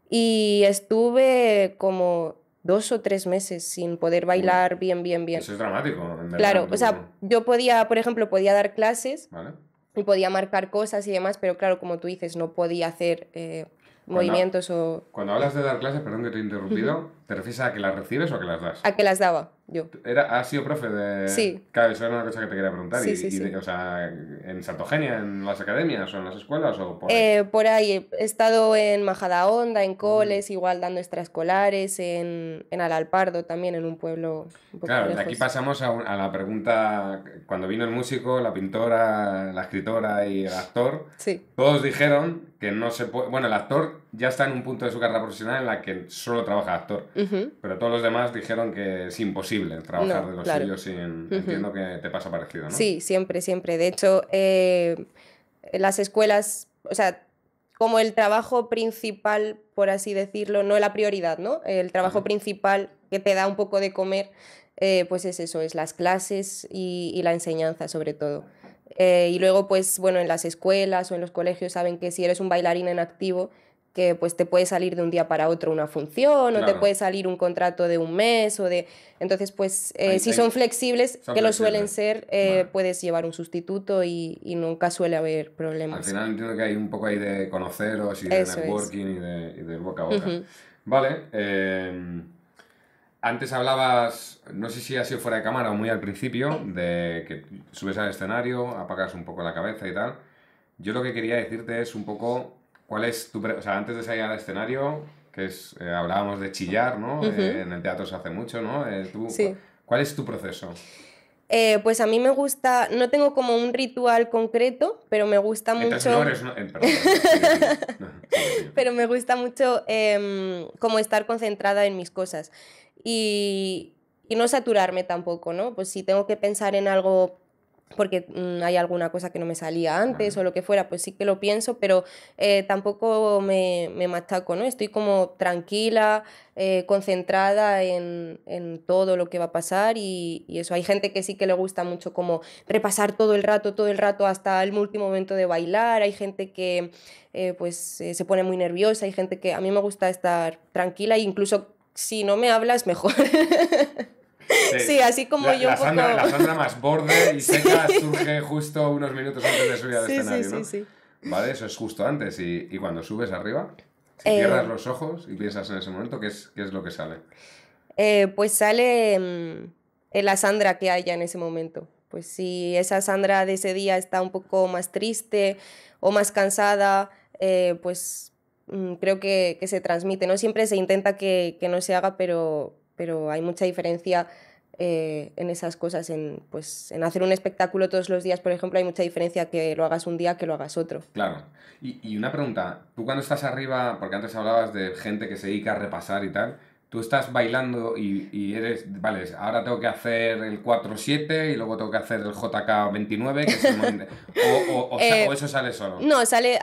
y estuve como dos o tres meses sin poder bailar bien, bien, bien. Eso es dramático. claro, o sea, yo podía, por ejemplo, podía dar clases y podía marcar cosas y demás, pero claro, como tú dices, no podía hacer eh, movimientos o... Cuando hablas de dar clases, perdón que te he interrumpido, ¿Te refieres a que las recibes o a que las das? A que las daba, yo. Era, ¿Has sido profe de...? Sí. Claro, eso era una cosa que te quería preguntar. Sí, sí, O sea, ¿en Santogenia, en las academias o en las escuelas o por ahí? Eh, por ahí, he estado en majada Majadahonda, en mm. Coles, igual dando extraescolares, en, en Alalpardo también, en un pueblo Claro, aquí pasamos a, la pregunta, cuando vino el músico, la pintora, la escritora y el actor, sí. todos dijeron que no se puede... Bueno, el actor ya está en un punto de su carrera profesional en la que solo trabaja actor. Pero todos los demás dijeron que es imposible trabajar de los claro. sin. Entiendo que te pasa parecido, ¿no? Sí, siempre, siempre. De hecho, eh, las escuelas. O sea, como el trabajo principal, por así decirlo, no la prioridad, ¿no? El trabajo principal que te da un poco de comer, eh, pues es eso, es las clases y, la enseñanza, sobre todo. Eh, y luego, pues bueno, en las escuelas o en los colegios saben que si eres un bailarín en activo, que pues te puede salir de un día para otro una función o te puede salir un contrato de un mes o de entonces pues eh, si son flexibles que lo suelen ser eh, puedes llevar un sustituto y, nunca suele haber problemas al final entiendo que hay un poco ahí de conoceros y de networking y de, boca a boca vale em, antes hablabas, no sé si ha sido fuera de cámara o muy al principio, de que subes al escenario, apagas un poco la cabeza y tal. Yo lo que quería decirte es un poco ¿Cuál es tu... o sea, antes de salir al escenario, que es, eh, hablábamos de chillar, ¿no? Eh, en el teatro se hace mucho, ¿no? Eh, ¿Cuál es tu proceso? pues a mí me gusta, no tengo como un ritual concreto, pero me gusta mucho... pero me gusta mucho em, como estar concentrada en mis cosas y, y no saturarme tampoco, ¿no? Pues si tengo que pensar en algo porque mm, hay alguna cosa que no me salía antes o lo que fuera, pues sí que lo pienso, pero eh, tampoco me, me, machaco, ¿no? Estoy como tranquila, eh, concentrada en, en, todo lo que va a pasar y, eso. Hay gente que sí que le gusta mucho como repasar todo el rato, todo el rato hasta el último momento de bailar, hay gente que eh, pues se pone muy nerviosa, hay gente que a mí me gusta estar tranquila incluso si no me hablas mejor. Sí, así como yo la Sandra, La Sandra más borde y seca surge justo unos minutos antes de subir al escenario, ¿no? Sí, sí, Vale, eso es justo antes. Y, cuando subes arriba, eh, cierras los ojos y piensas en ese momento, ¿qué es, qué es lo que sale? Eh, pues sale mm, eh, la Sandra que haya en ese momento. Pues si esa Sandra de ese día está un poco más triste o más cansada, pues mm, creo que, se transmite. No siempre se intenta que, que no se haga, pero pero hay mucha diferencia eh, en esas cosas, en, pues, en hacer un espectáculo todos los días, por ejemplo, hay mucha diferencia que lo hagas un día que lo hagas otro. Claro. Y, una pregunta, tú cuando estás arriba, porque antes hablabas de gente que se dedica a repasar y tal, tú estás bailando y, eres, vale, ahora tengo que hacer el 4-7 y luego tengo que hacer el JK29, que es o, eh, o, eso sale solo. No, sale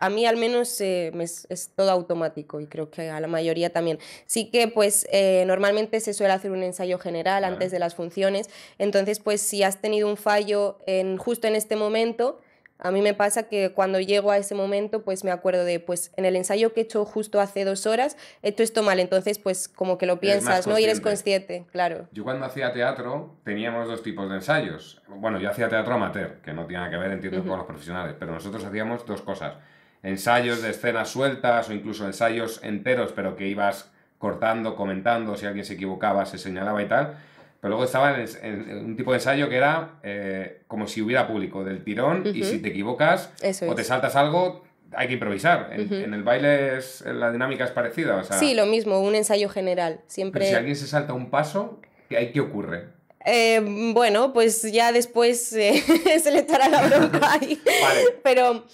a mí al menos eh, es, todo automático y creo que a la mayoría también. Sí que pues eh, normalmente se suele hacer un ensayo general antes de las funciones, entonces pues si has tenido un fallo en, justo en este momento, a mí me pasa que cuando llego a ese momento, pues me acuerdo de, pues en el ensayo que he hecho justo hace dos horas, he hecho esto mal, entonces pues como que lo piensas, ¿no? Y eres consciente, claro. Yo cuando hacía teatro teníamos dos tipos de ensayos. Bueno, yo hacía teatro amateur, que no tiene que ver, entiendo, con los profesionales, pero nosotros hacíamos dos cosas ensayos de escenas sueltas o incluso ensayos enteros, pero que ibas cortando, comentando, si alguien se equivocaba, se señalaba y tal. Pero luego estaba en, un tipo de ensayo que era eh, como si hubiera público, del tirón, y si te equivocas o te saltas algo, hay que improvisar. En, el baile es, la dinámica es parecida. sí, lo mismo, un ensayo general. Siempre... Pero si alguien se salta un paso, ¿qué, qué ocurre? Eh, bueno, pues ya después eh, se le estará la bronca ahí. vale. Pero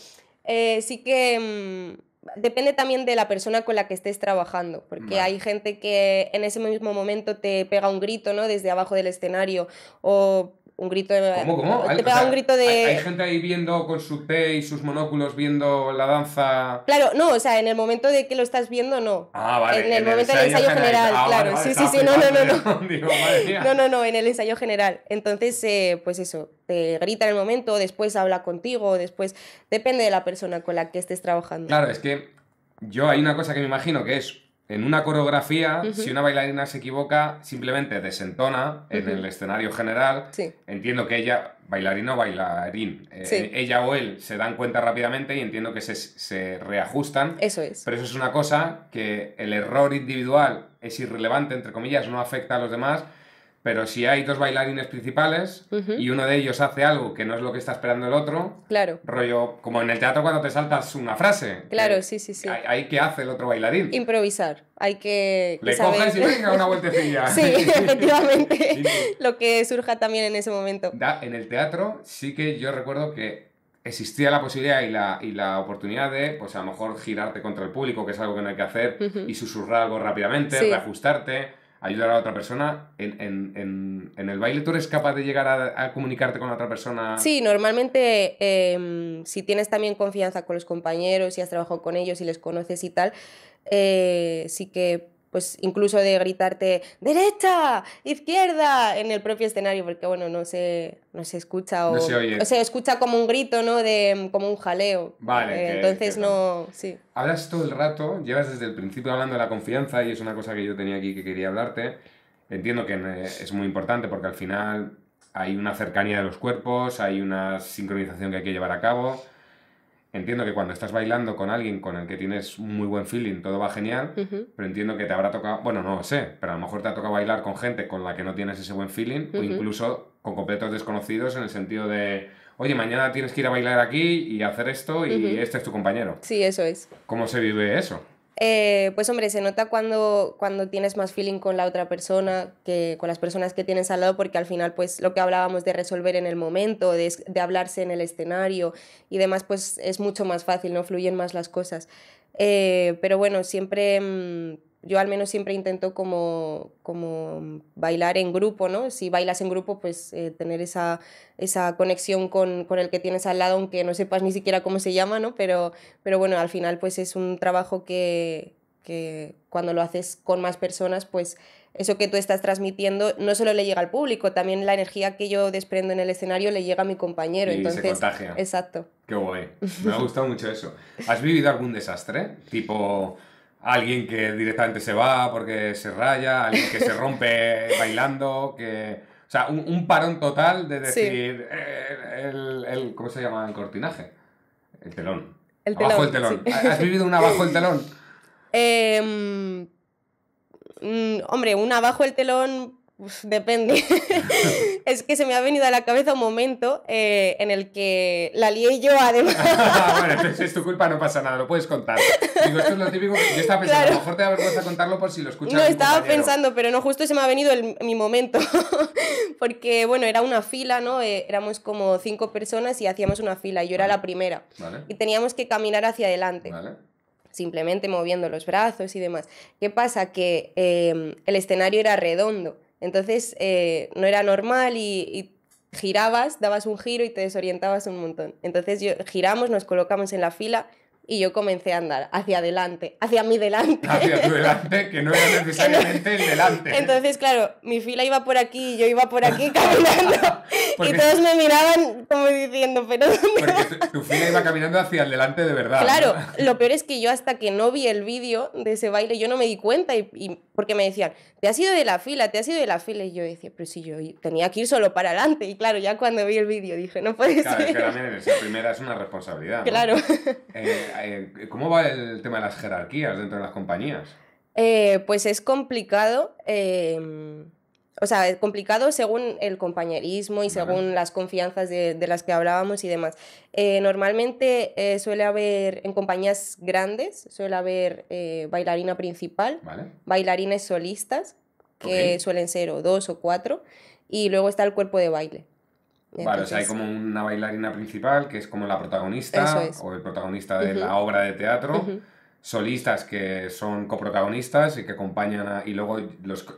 eh, sí que mm, depende también de la persona con la que estés trabajando, porque hay gente que en ese mismo momento te pega un grito, ¿no? Desde abajo del escenario o un grito de... ¿Cómo, Te un grito de... Hay, gente ahí viendo con su té y sus monóculos viendo la danza... Claro, no, o sea, en el momento de que lo estás viendo, no. Ah, vale. En el, momento del ensayo, general, ah, claro. sí, sí, sí, no, no, no. No. no, no, en el ensayo general. Entonces, eh, pues eso, te grita en el momento, después habla contigo, después... Depende de la persona con la que estés trabajando. Claro, es que yo hay una cosa que me imagino que es en una coreografía, si una bailarina se equivoca, simplemente desentona en el escenario general. Entiendo que ella, bailarina o bailarín, eh, eh, ella o él se dan cuenta rápidamente y entiendo que se, se, reajustan. Eso es. Pero eso es una cosa que el error individual es irrelevante, entre comillas, no afecta a los demás. Pero si hay dos bailarines principales y uno de ellos hace algo que no es lo que está esperando el otro, claro. rollo, como en el teatro cuando te saltas una frase. Claro, sí, sí, sí. Hay, que hace el otro bailarín. Improvisar. Hay que. Le coges y venga una vueltecilla. sí, efectivamente. lo que surja también en ese momento. Da, en el teatro sí que yo recuerdo que existía la posibilidad y la, y la oportunidad de, pues a lo mejor girarte contra el público, que es algo que no hay que hacer, y susurrar algo rápidamente, reajustarte ayudar a otra persona. En, el baile tú eres capaz de llegar a, comunicarte con otra persona. Sí, normalmente em, si tienes también confianza con los compañeros, si has trabajado con ellos y les conoces y tal, eh, sí que pues incluso de gritarte derecha, izquierda en el propio escenario, porque bueno, no se, no se escucha o, se, escucha como un grito, ¿no? De, como un jaleo. Vale. Eh, entonces no, sí. Hablas todo el rato, llevas desde el principio hablando de la confianza y es una cosa que yo tenía aquí que quería hablarte. Entiendo que es muy importante porque al final hay una cercanía de los cuerpos, hay una sincronización que hay que llevar a cabo Entiendo que cuando estás bailando con alguien con el que tienes muy buen feeling, todo va genial, pero entiendo que te habrá tocado, bueno, no lo sé, pero a lo mejor te ha tocado bailar con gente con la que no tienes ese buen feeling o incluso con completos desconocidos en el sentido de, oye, mañana tienes que ir a bailar aquí y hacer esto y este es tu compañero. Sí, eso es. ¿Cómo se vive eso? Eh, pues hombre, se nota cuando, cuando tienes más feeling con la otra persona que con las personas que tienes al lado, porque al final, pues lo que hablábamos de resolver en el momento, de, hablarse en el escenario y demás, pues es mucho más fácil, ¿no? Fluyen más las cosas. Eh, pero bueno, siempre, mm, yo al menos siempre intento como, como bailar en grupo, ¿no? Si bailas en grupo, pues eh, tener esa, esa conexión con, el que tienes al lado, aunque no sepas ni siquiera cómo se llama, ¿no? Pero, pero bueno, al final pues es un trabajo que, cuando lo haces con más personas, pues eso que tú estás transmitiendo no solo le llega al público, también la energía que yo desprendo en el escenario le llega a mi compañero. Y entonces, se contagia. Exacto. Qué guay. Me ha gustado mucho eso. ¿Has vivido algún desastre? Tipo alguien que directamente se va porque se raya, alguien que se rompe bailando, que... O sea, un, parón total de decir eh, el, el, ¿Cómo se llama el cortinaje? El telón. El abajo el telón. ¿Has vivido un abajo el telón? Em, mm, hombre, un abajo el telón depende. es que se me ha venido a la cabeza un momento eh, en el que la lié yo, además. bueno, entonces es tu culpa, no pasa nada, lo puedes contar. lo yo estaba pensando, a lo mejor te contarlo por si lo escuchas. No, estaba pensando, pero no, justo se me ha venido mi momento. Porque, bueno, era una fila, ¿no? Eh, éramos como cinco personas y hacíamos una fila, y yo era la primera. Y teníamos que caminar hacia adelante. simplemente moviendo los brazos y demás. ¿Qué pasa? Que eh, el escenario era redondo entonces eh, no era normal y, girabas, dabas un giro y te desorientabas un montón. Entonces giramos, nos colocamos en la fila y yo comencé a andar hacia adelante, hacia mi delante. Hacia tu delante, que no era necesariamente el delante. Entonces, claro, mi fila iba por aquí y yo iba por aquí caminando. y todos me miraban como diciendo, pero tu, fila iba caminando hacia el delante de verdad. Claro, lo peor es que yo hasta que no vi el vídeo de ese baile, yo no me di cuenta y, porque me decían, te has ido de la fila, te has ido de la fila. Y yo decía, pero si yo tenía que ir solo para adelante. Y claro, ya cuando vi el vídeo dije, no puede ser. Claro, es que primera, es una responsabilidad. Claro. Eh, eh, ¿cómo va el tema de las jerarquías dentro de las compañías? Eh, pues es complicado. Em, o sea, es complicado según el compañerismo y según las confianzas de, las que hablábamos y demás. Eh, normalmente suele haber, en compañías grandes, suele haber bailarina principal, bailarines solistas, que suelen ser o dos o cuatro, y luego está el cuerpo de baile vale, o sea, hay como una bailarina principal que es como la protagonista o el protagonista de la obra de teatro. Solistas que son coprotagonistas y que acompañan y luego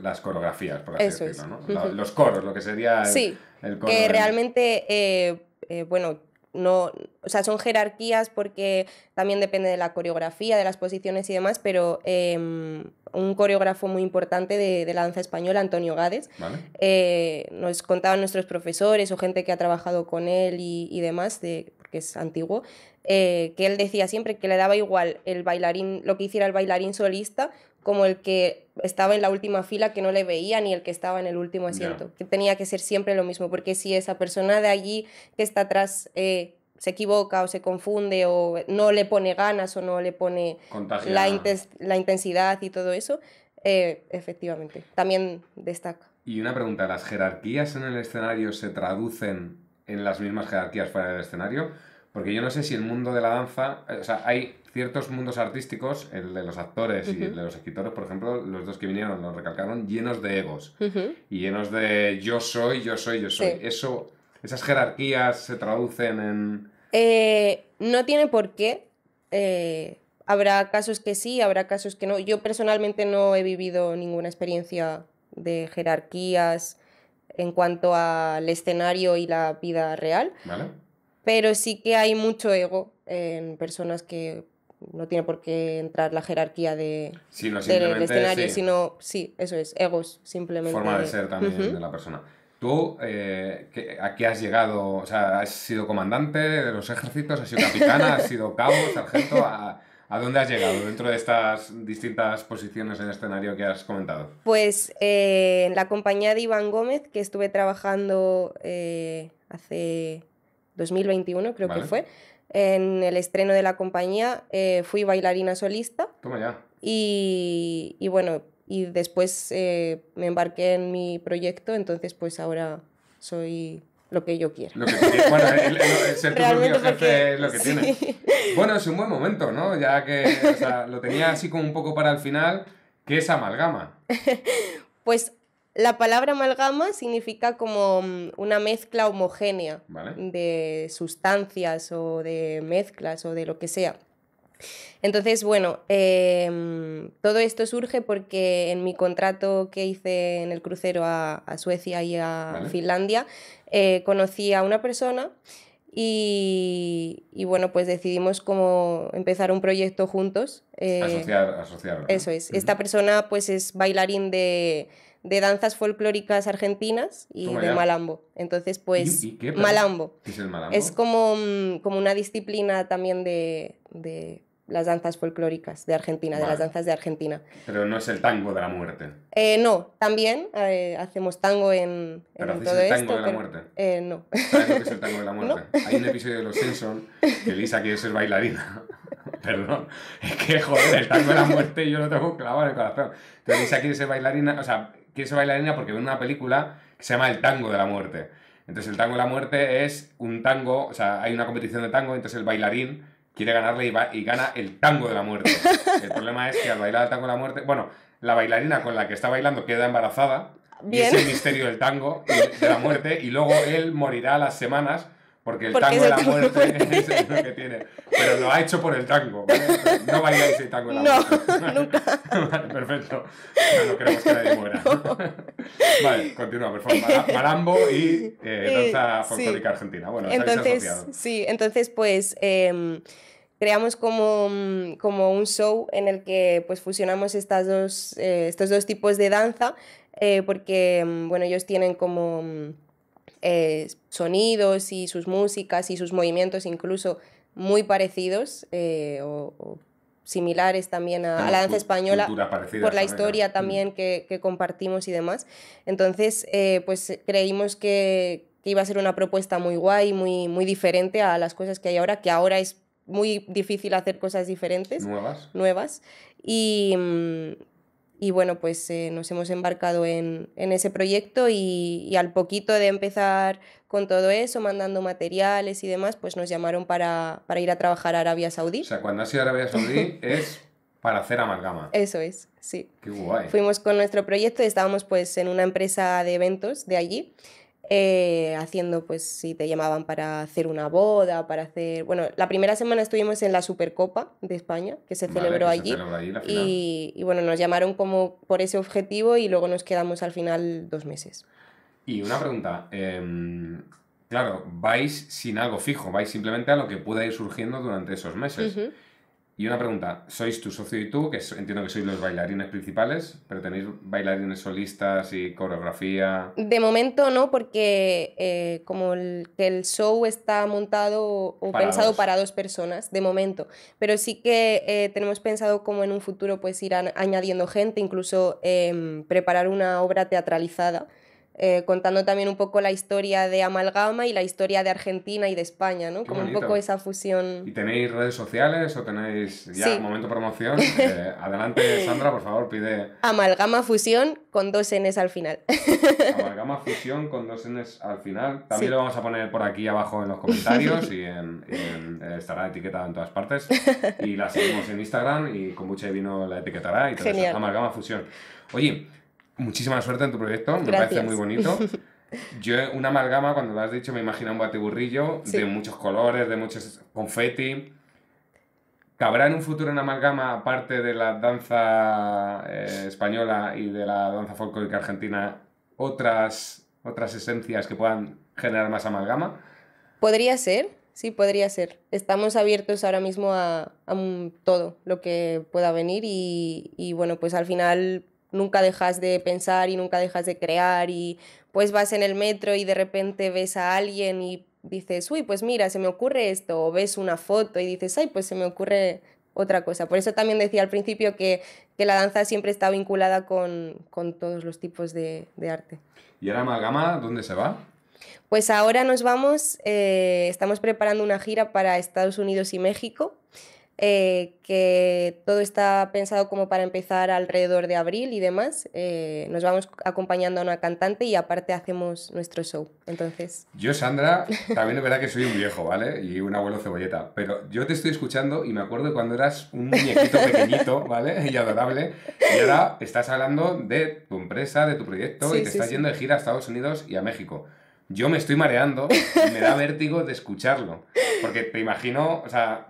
las coreografías, por así decirlo, ¿no? Los coros, lo que sería el, coro Que realmente, eh, eh, bueno, no, o sea, son jerarquías porque también depende de la coreografía, de las posiciones y demás, pero em, un coreógrafo muy importante de, de, la danza española, Antonio Gades, eh, nos contaban nuestros profesores o gente que ha trabajado con él y, demás, de, porque es antiguo, eh, que él decía siempre que le daba igual el bailarín, lo que hiciera el bailarín solista, como el que estaba en la última fila que no le veía ni el que estaba en el último asiento, que tenía que ser siempre lo mismo, porque si esa persona de allí que está atrás eh, se equivoca o se confunde o no le pone ganas o no le pone la, intensidad y todo eso, eh, efectivamente, también destaca. Y una pregunta, ¿las jerarquías en el escenario se traducen en las mismas jerarquías fuera del escenario? Porque yo no sé si el mundo de la danza, eh, o sea, hay ciertos mundos artísticos, el de los actores y el de los escritores, por ejemplo, los dos que vinieron lo recalcaron, llenos de egos y llenos de yo soy, yo soy, yo soy. Eso, esas jerarquías se traducen en... Eh, no tiene por qué. Eh, habrá casos que sí, habrá casos que no. Yo personalmente no he vivido ninguna experiencia de jerarquías en cuanto al escenario y la vida real. Pero sí que hay mucho ego en personas que no tiene por qué entrar la jerarquía de, del escenario, sino, sí, eso es, egos, simplemente. Forma de ser también de la persona. ¿Tú eh, a qué has llegado? O sea, ¿has sido comandante de los ejércitos? ¿Has sido capitana? ¿Has sido cabo, sargento? ¿A, dónde has llegado dentro de estas distintas posiciones en el escenario que has comentado? Pues eh, en la compañía de Iván Gómez, que estuve trabajando eh, hace 2021, creo que fue en el estreno de la compañía eh, fui bailarina solista. Toma ya. Y, bueno, y después eh, me embarqué en mi proyecto, entonces pues ahora soy lo que yo quiero bueno, el, el ser jefe es lo que tiene. Bueno, es un buen momento, ¿no? Ya que lo tenía así como un poco para el final, que es Amalgama? Pues la palabra amalgama significa como mm, una mezcla homogénea de sustancias o de mezclas o de lo que sea. Entonces, bueno, em, todo esto surge porque en mi contrato que hice en el crucero a, Suecia y a Finlandia, eh, conocí a una persona y, bueno, pues decidimos como empezar un proyecto juntos. Eh, asociar, asociar Eso es. Esta persona pues es bailarín de, de danzas folclóricas argentinas y de malambo. Entonces, pues, malambo. ¿Qué es el malambo? Es como, mm, como una disciplina también de, de las danzas folclóricas de Argentina, de las danzas de Argentina. Pero no es el tango de la muerte. Eh, no, también eh, hacemos tango en, pero en todo el tango de la muerte? Eh, no. ¿Sabes lo que es el tango de la muerte? Hay un episodio de Los Simpsons que Lisa quiere ser bailarina. Perdón, es que joder, el tango de la muerte yo lo tengo clavado en el corazón. Entonces Lisa quiere ser bailarina, o sea, quiere ser bailarina porque ve una película que se llama El Tango de la Muerte. Entonces el Tango de la Muerte es un tango, o sea, hay una competición de tango, entonces el bailarín quiere ganarle y, va, y gana el Tango de la Muerte. El problema es que al bailar el Tango de la Muerte, bueno, la bailarina con la que está bailando queda embarazada. Y es el misterio del tango, de la muerte, y luego él morirá a las semanas porque el tango de la muerte, es lo que tiene. Pero lo ha hecho por el tango. No bailáis el tango de la no, muerte. No, nunca. vale, perfecto. No, queremos que nadie muera. vale, continúa, por favor. Marambo y eh, eh, danza folclórica argentina. Bueno, entonces, Sí, entonces pues... Em, creamos como, un show en el que pues, fusionamos eh, estos dos tipos de danza, porque em, bueno, ellos tienen como eh, sonidos y sus músicas y sus movimientos incluso muy parecidos eh, o, similares también a, la danza española por la historia también que, compartimos y demás. Entonces, eh, pues creímos que, iba a ser una propuesta muy guay, muy, muy diferente a las cosas que hay ahora, que ahora es muy difícil hacer cosas diferentes. Nuevas. Nuevas. Y, mm, y bueno, pues eh, nos hemos embarcado en, en ese proyecto y, y, al poquito de empezar con todo eso, mandando materiales y demás, pues nos llamaron para, para ir a trabajar a Arabia Saudí. O sea, cuando has ido a Arabia Saudí es para hacer amalgama. Eso es, sí. Qué guay. Fuimos con nuestro proyecto, y estábamos pues en una empresa de eventos de allí eh, haciendo, pues si te llamaban para hacer una boda, para hacer... Bueno, la primera semana estuvimos en la Supercopa de España, que se celebró allí. Y, bueno, nos llamaron como por ese objetivo y luego nos quedamos al final dos meses. Y una pregunta, em, claro, vais sin algo fijo, vais simplemente a lo que pueda ir surgiendo durante esos meses. Y una pregunta, sois tu socio y tú, que entiendo que sois los bailarines principales, pero tenéis bailarines solistas y coreografía. De momento no, porque eh, como el, que el show está montado o pensado para dos personas, de momento, pero sí que eh, tenemos pensado como en un futuro pues ir añadiendo gente, incluso em, preparar una obra teatralizada eh, contando también un poco la historia de Amalgama y la historia de Argentina y de España, ¿no? Como un poco esa fusión. ¿Y tenéis redes sociales o tenéis ya momento promoción? Eh, adelante, Sandra, por favor, pide. Amalgama Fusión con dos Ns al final. Amalgama Fusión con dos Ns al final. También lo vamos a poner por aquí abajo en los comentarios y eh, estará etiquetado en todas partes. Y la seguimos en Instagram y con mucha Vino la etiquetará y todo eso. Amalgama Fusión. Oye, muchísima suerte en tu proyecto, me parece muy bonito. Yo una amalgama, cuando lo has dicho, me imagino un batiburrillo de muchos colores, de muchos confeti. ¿Cabrá en un futuro en amalgama, aparte de la danza eh, española y de la danza folclórica argentina, otras, otras esencias que puedan generar más amalgama? Podría ser, sí, podría ser. Estamos abiertos ahora mismo a, todo lo que pueda venir y, y bueno, pues al final nunca dejas de pensar y nunca dejas de crear y pues vas en el metro y de repente ves a alguien y dices, uy, pues mira, se me ocurre esto, o ves una foto y dices, ay, pues se me ocurre otra cosa. Por eso también decía al principio que, la danza siempre está vinculada con, todos los tipos de, arte. ¿Y ahora Amalgama dónde se va? Pues ahora nos vamos, eh, estamos preparando una gira para Estados Unidos y México eh, que todo está pensado como para empezar alrededor de abril y demás. Eh, nos vamos acompañando a una cantante y aparte hacemos nuestro show. Entonces. Yo, Sandra, también es verdad que soy un viejo, ¿vale? Y un abuelo cebolleta. Pero yo te estoy escuchando y me acuerdo cuando eras un muñequito pequeñito, ¿vale? Y adorable. Y ahora estás hablando de tu empresa, de tu proyecto y te estás yendo de gira a Estados Unidos y a México. Yo me estoy mareando y me da vértigo de escucharlo. Porque te imagino, o sea,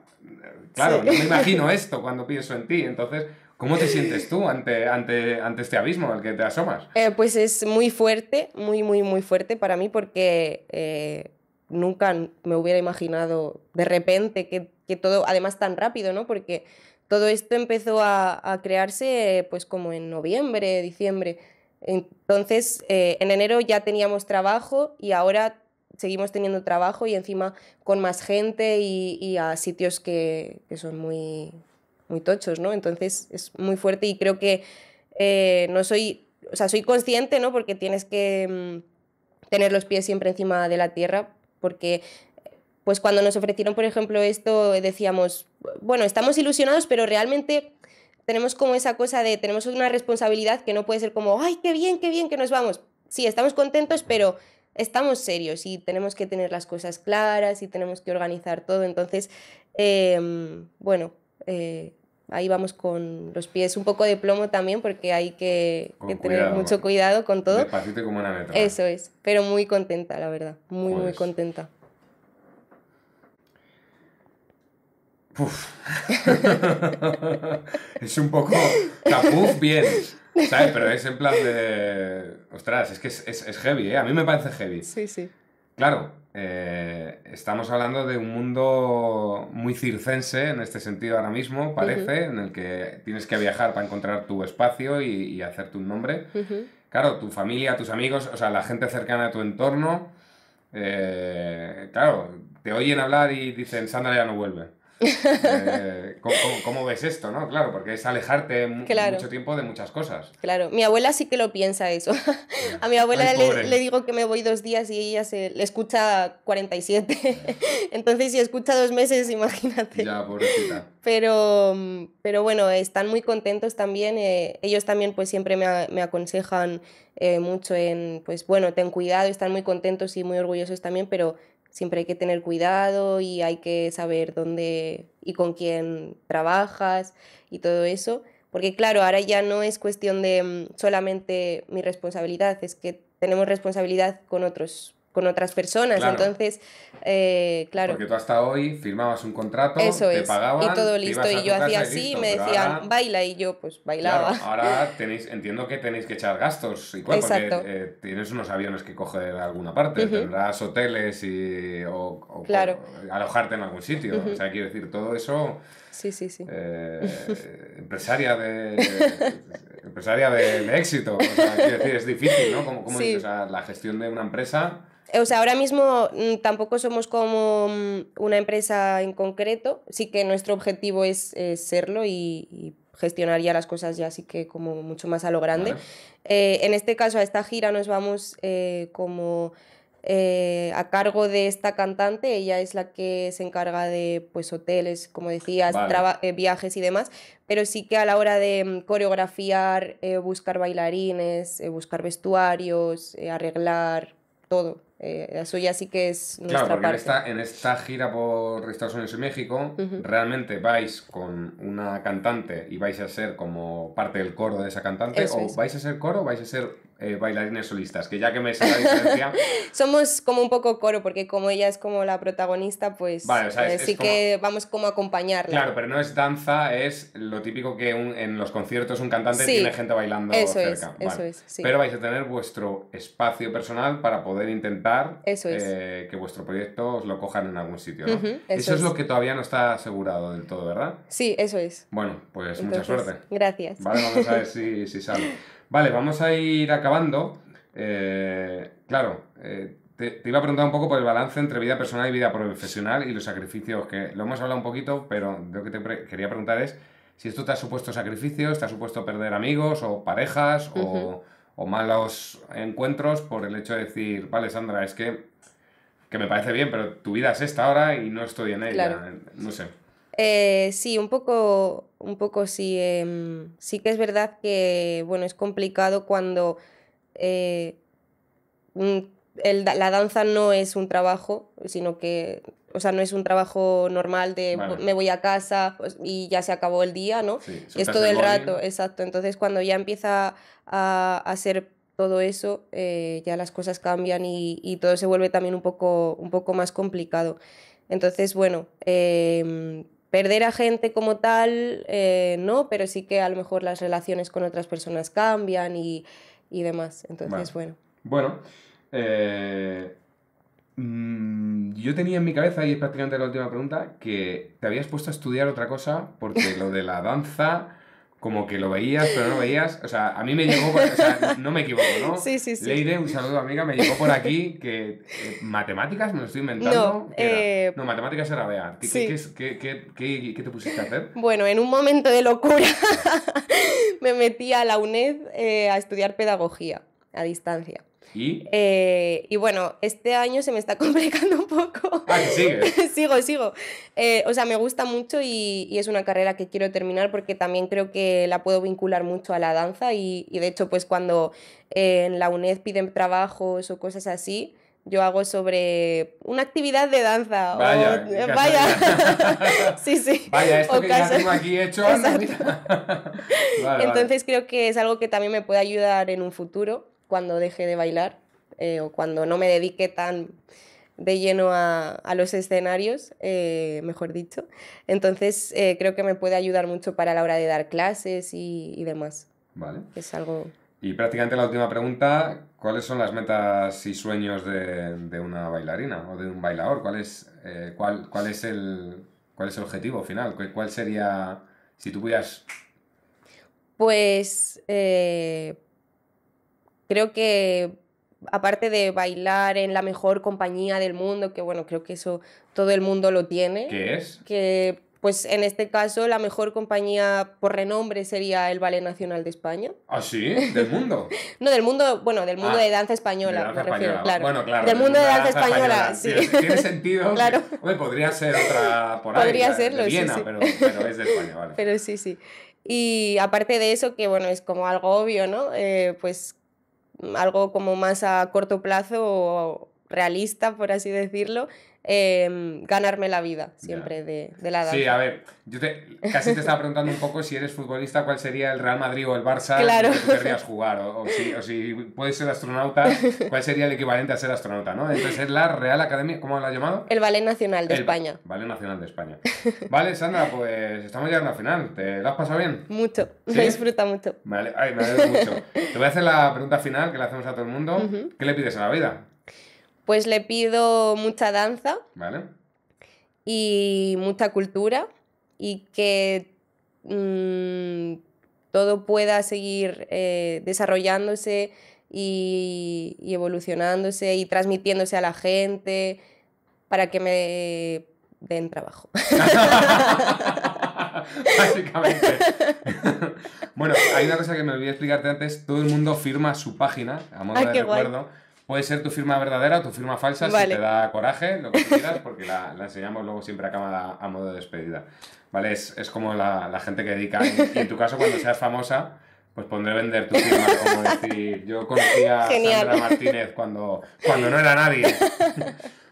Claro, me imagino esto cuando pienso en ti. Entonces, ¿Cómo te sientes tú ante, ante, ante este abismo al que te asomas? Eh, pues es muy fuerte, muy, muy, muy fuerte para mí porque eh, nunca me hubiera imaginado de repente que, todo, además tan rápido, ¿no? Porque todo esto empezó a, crearse pues como en noviembre, diciembre. Entonces, eh, en enero ya teníamos trabajo y ahora seguimos teniendo trabajo y encima con más gente y, a sitios que, son muy, muy tochos, ¿no? Entonces es muy fuerte y creo que eh, no soy, o sea, soy consciente, ¿no? Porque tienes que mm, tener los pies siempre encima de la tierra porque pues cuando nos ofrecieron, por ejemplo, esto, decíamos, bueno, estamos ilusionados, pero realmente tenemos como esa cosa de, tenemos una responsabilidad que no puede ser como, ay, qué bien, qué bien que nos vamos. Sí, estamos contentos, pero estamos serios y tenemos que tener las cosas claras y tenemos que organizar todo. Entonces, em, bueno, eh, ahí vamos con los pies un poco de plomo también porque hay que, tener mucho cuidado con todo. como una Eso es, pero muy contenta, la verdad, muy, muy pues. contenta. es un poco capuz bien. Pero es en plan de. Ostras, es que es, heavy, ¿eh? A mí me parece heavy. Sí, sí. Claro, eh, estamos hablando de un mundo muy circense en este sentido ahora mismo, parece, en el que tienes que viajar para encontrar tu espacio y, y hacerte un nombre. Claro, tu familia, tus amigos, o sea, la gente cercana a tu entorno, eh, claro, te oyen hablar y dicen, Sandra ya no vuelve. Eh, ¿cómo, ves esto, no? Claro, porque es alejarte mucho tiempo de muchas cosas. Claro, mi abuela sí que lo piensa eso. A mi abuela le, digo que me voy dos días y ella se le escucha 47. Entonces, si escucha dos meses, imagínate. Ya, pobrecita. Pero, pero bueno, están muy contentos también. Eh, ellos también pues siempre me, aconsejan eh, mucho en, pues bueno, ten cuidado, están muy contentos y muy orgullosos también, pero siempre hay que tener cuidado y hay que saber dónde y con quién trabajas y todo eso. Porque claro, ahora ya no es cuestión de mm, solamente mi responsabilidad, es que tenemos responsabilidad con otros con otras personas. Entonces, eh, claro. Porque tú hasta hoy firmabas un contrato, Eso es. Y todo listo. Y yo hacía así, y me decían, baila, y yo pues bailaba. ahora tenéis, entiendo que tenéis que echar gastos. Y porque eh, tienes unos aviones que coger de alguna parte, tendrás hoteles y, o, alojarte en algún sitio. O sea, quiero decir, todo eso. Sí, sí, sí. Eh, empresaria de. empresaria de, éxito. O sea, quiero decir, es difícil, ¿no? Como, la gestión de una empresa o sea, ahora mismo mm, tampoco somos como mm, una empresa en concreto, sí que nuestro objetivo es, serlo y, gestionar ya las cosas ya así que como mucho más a lo grande. Eh, en este caso, a esta gira nos vamos eh, como... Eh, a cargo de esta cantante. Ella es la que se encarga de pues, hoteles, como decías, viajes y demás. Pero sí que a la hora de mm, coreografiar, buscar bailarines, buscar vestuarios, arreglar, todo. Eh, eso ya sí que es nuestra claro, porque En esta, en esta gira por Estados Unidos y México, realmente vais con una cantante y vais a ser como parte del coro de esa cantante, o vais a ser coro o vais a ser eh, bailarines solistas, que ya que me sé la diferencia... Somos como un poco coro, porque como ella es como la protagonista, pues vale, eh, que vamos como a acompañarla. Claro, pero no es danza, es lo típico que en los conciertos un cantante tiene gente bailando cerca. Eso es, Pero vais a tener vuestro espacio personal para poder intentar eh, que vuestro proyecto os lo cojan en algún sitio, eso, es lo que todavía no está asegurado del todo, ¿verdad? Sí, eso es. Bueno, pues mucha suerte. Gracias. Vale, vamos a ver si, si sale. Vale, vamos a ir acabando. Eh, claro, eh, te, iba a preguntar un poco por el balance entre vida personal y vida profesional y los sacrificios, que lo hemos hablado un poquito, pero lo que te quería preguntar es si esto te ha supuesto sacrificios, te ha supuesto perder amigos o parejas o, malos encuentros por el hecho de decir, vale, Sandra, es que, me parece bien, pero tu vida es esta ahora y no estoy en ella. No sé. Eh, sí, un poco, un poco sí. Em, sí que es verdad que, bueno, es complicado cuando eh, mm, la danza no es un trabajo, sino que, o sea, no es un trabajo normal de pues me voy a casa pues, y ya se acabó el día, ¿no? es todo el, rato, exacto. Entonces, cuando ya empieza a, ser todo eso, eh, ya las cosas cambian y, todo se vuelve también un poco, un poco más complicado. Entonces, bueno, em, perder a gente como tal, eh, no, pero sí que a lo mejor las relaciones con otras personas cambian y, demás. Entonces, bueno. Bueno, eh, mm, yo tenía en mi cabeza, y es prácticamente la última pregunta, que te habías puesto a estudiar otra cosa porque lo de la danza como que lo veías, pero no veías. O sea, a mí me llegó, o sea, no me equivoco, ¿no? Sí, sí, sí. Leire, un saludo amiga, me llegó por aquí que eh, matemáticas, me lo estoy inventando. No, eh... no matemáticas era Bea. ¿Qué, qué, te pusiste a hacer? Bueno, en un momento de locura me metí a la UNED eh, a estudiar pedagogía a distancia. Eh, ¿Y? bueno, este año se me está complicando un poco. Ah, sigo, sigo. Eh, o sea, me gusta mucho y, y, es una carrera que quiero terminar porque también creo que la puedo vincular mucho a la danza y, de hecho, pues cuando eh, en la UNED piden trabajos o cosas así, yo hago sobre una actividad de danza. Vaya. vaya. sí, sí. Vaya, esto que ya tengo hecho. Entonces creo que es algo que también me puede ayudar en un futuro cuando deje de bailar eh, o cuando no me dedique tan de lleno a, los escenarios, eh, mejor dicho. Entonces eh, creo que me puede ayudar mucho para la hora de dar clases y, demás. Vale. Es algo... Y prácticamente la última pregunta, ¿cuáles son las metas y sueños de, una bailarina o de un bailador? ¿Cuál es, cuál, cuál, es el, ¿Cuál es el objetivo final? ¿Cuál sería, si tú pudieras... Pues creo que aparte de bailar en la mejor compañía del mundo, que bueno, creo que eso todo el mundo lo tiene. ¿Qué es? Que pues en este caso la mejor compañía por renombre sería el Ballet Nacional de España. ¿Ah, sí? ¿Del mundo? no, del mundo, bueno, del mundo ah, de danza española, de danza española. claro. Bueno, claro. Del mundo de danza, española, sí. Tiene sentido. claro. Hombre, podría ser otra por ahí, Podría serlo, de Viena, sí, Pero, pero, es de España, vale. Pero sí, sí. Y aparte de eso, que bueno, es como algo obvio, ¿no? Eh, pues algo como más a corto plazo o realista, por así decirlo, Em, ganarme la vida siempre de, la edad Sí, a ver, yo casi te estaba preguntando un poco si eres futbolista, cuál sería el Real Madrid o el Barça querrías jugar, o, si, puedes ser astronauta, cuál sería el equivalente a ser astronauta, ¿no? Entonces es la Real Academia, ¿cómo la has llamado? El Ballet Nacional de España. Ballet Nacional de España. Vale, Sandra, pues estamos llegando al final. ¿Te lo has pasado bien? Mucho, me disfruta mucho. Vale, ay, me mucho. Te voy a hacer la pregunta final que le hacemos a todo el mundo. ¿Qué le pides a la vida? Pues le pido mucha danza. Y mucha cultura. Y que mm, todo pueda seguir eh, desarrollándose y, evolucionándose y transmitiéndose a la gente para que me den trabajo. Básicamente. bueno, hay una cosa que me olvidé explicarte antes. Todo el mundo firma su página, a modo de recuerdo. Puede ser tu firma verdadera o tu firma falsa si te da coraje, lo que quieras, porque la, enseñamos luego siempre a cámara a modo de despedida. ¿Vale? Es, es como la, la, gente que dedica, y en tu caso cuando seas famosa, pues pondré vender tu firma, como decir, yo conocía a Sandra Martínez cuando, cuando no era nadie.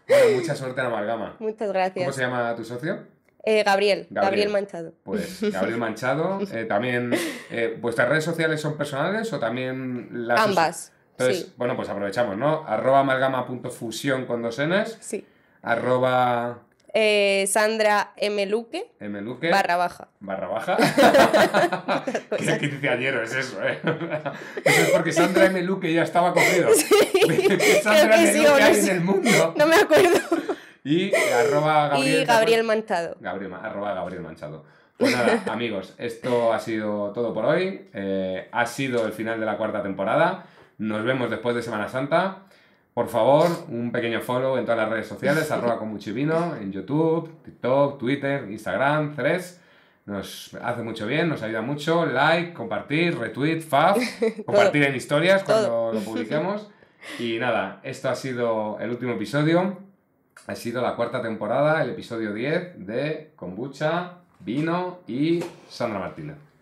bueno, mucha suerte en Amalgama. Muchas gracias. ¿Cómo se llama tu socio? Eh, Gabriel, Gabriel, Manchado. Pues Gabriel Manchado. Eh, también, eh, ¿vuestras redes sociales son personales o también las... Ambas. Entonces, bueno, pues aprovechamos, ¿no? Arroba amalgama.fusión con dos Sí. Arroba... Eh, Sandra M. Luque, M. Luque. Barra baja. Barra baja. Qué quinceañero es eso, ¿eh? Eso es porque Sandra M. Luque ya estaba cogido. Sí. Sandra M. Luque mundo. No me acuerdo. Y arroba Gabriel, y Gabriel Manchado. Gabriel, Manchado. Pues nada, amigos, esto ha sido todo por hoy. Eh, ha sido el final de la cuarta temporada. Nos vemos después de Semana Santa. Por favor, un pequeño follow en todas las redes sociales, arroba con vino en YouTube, TikTok, Twitter, Instagram, 3. Nos hace mucho bien, nos ayuda mucho. Like, compartir, retweet, fav compartir en historias cuando lo publiquemos. Y nada, esto ha sido el último episodio. Ha sido la cuarta temporada, el episodio 10 de Kombucha, Vino y Sandra Martínez.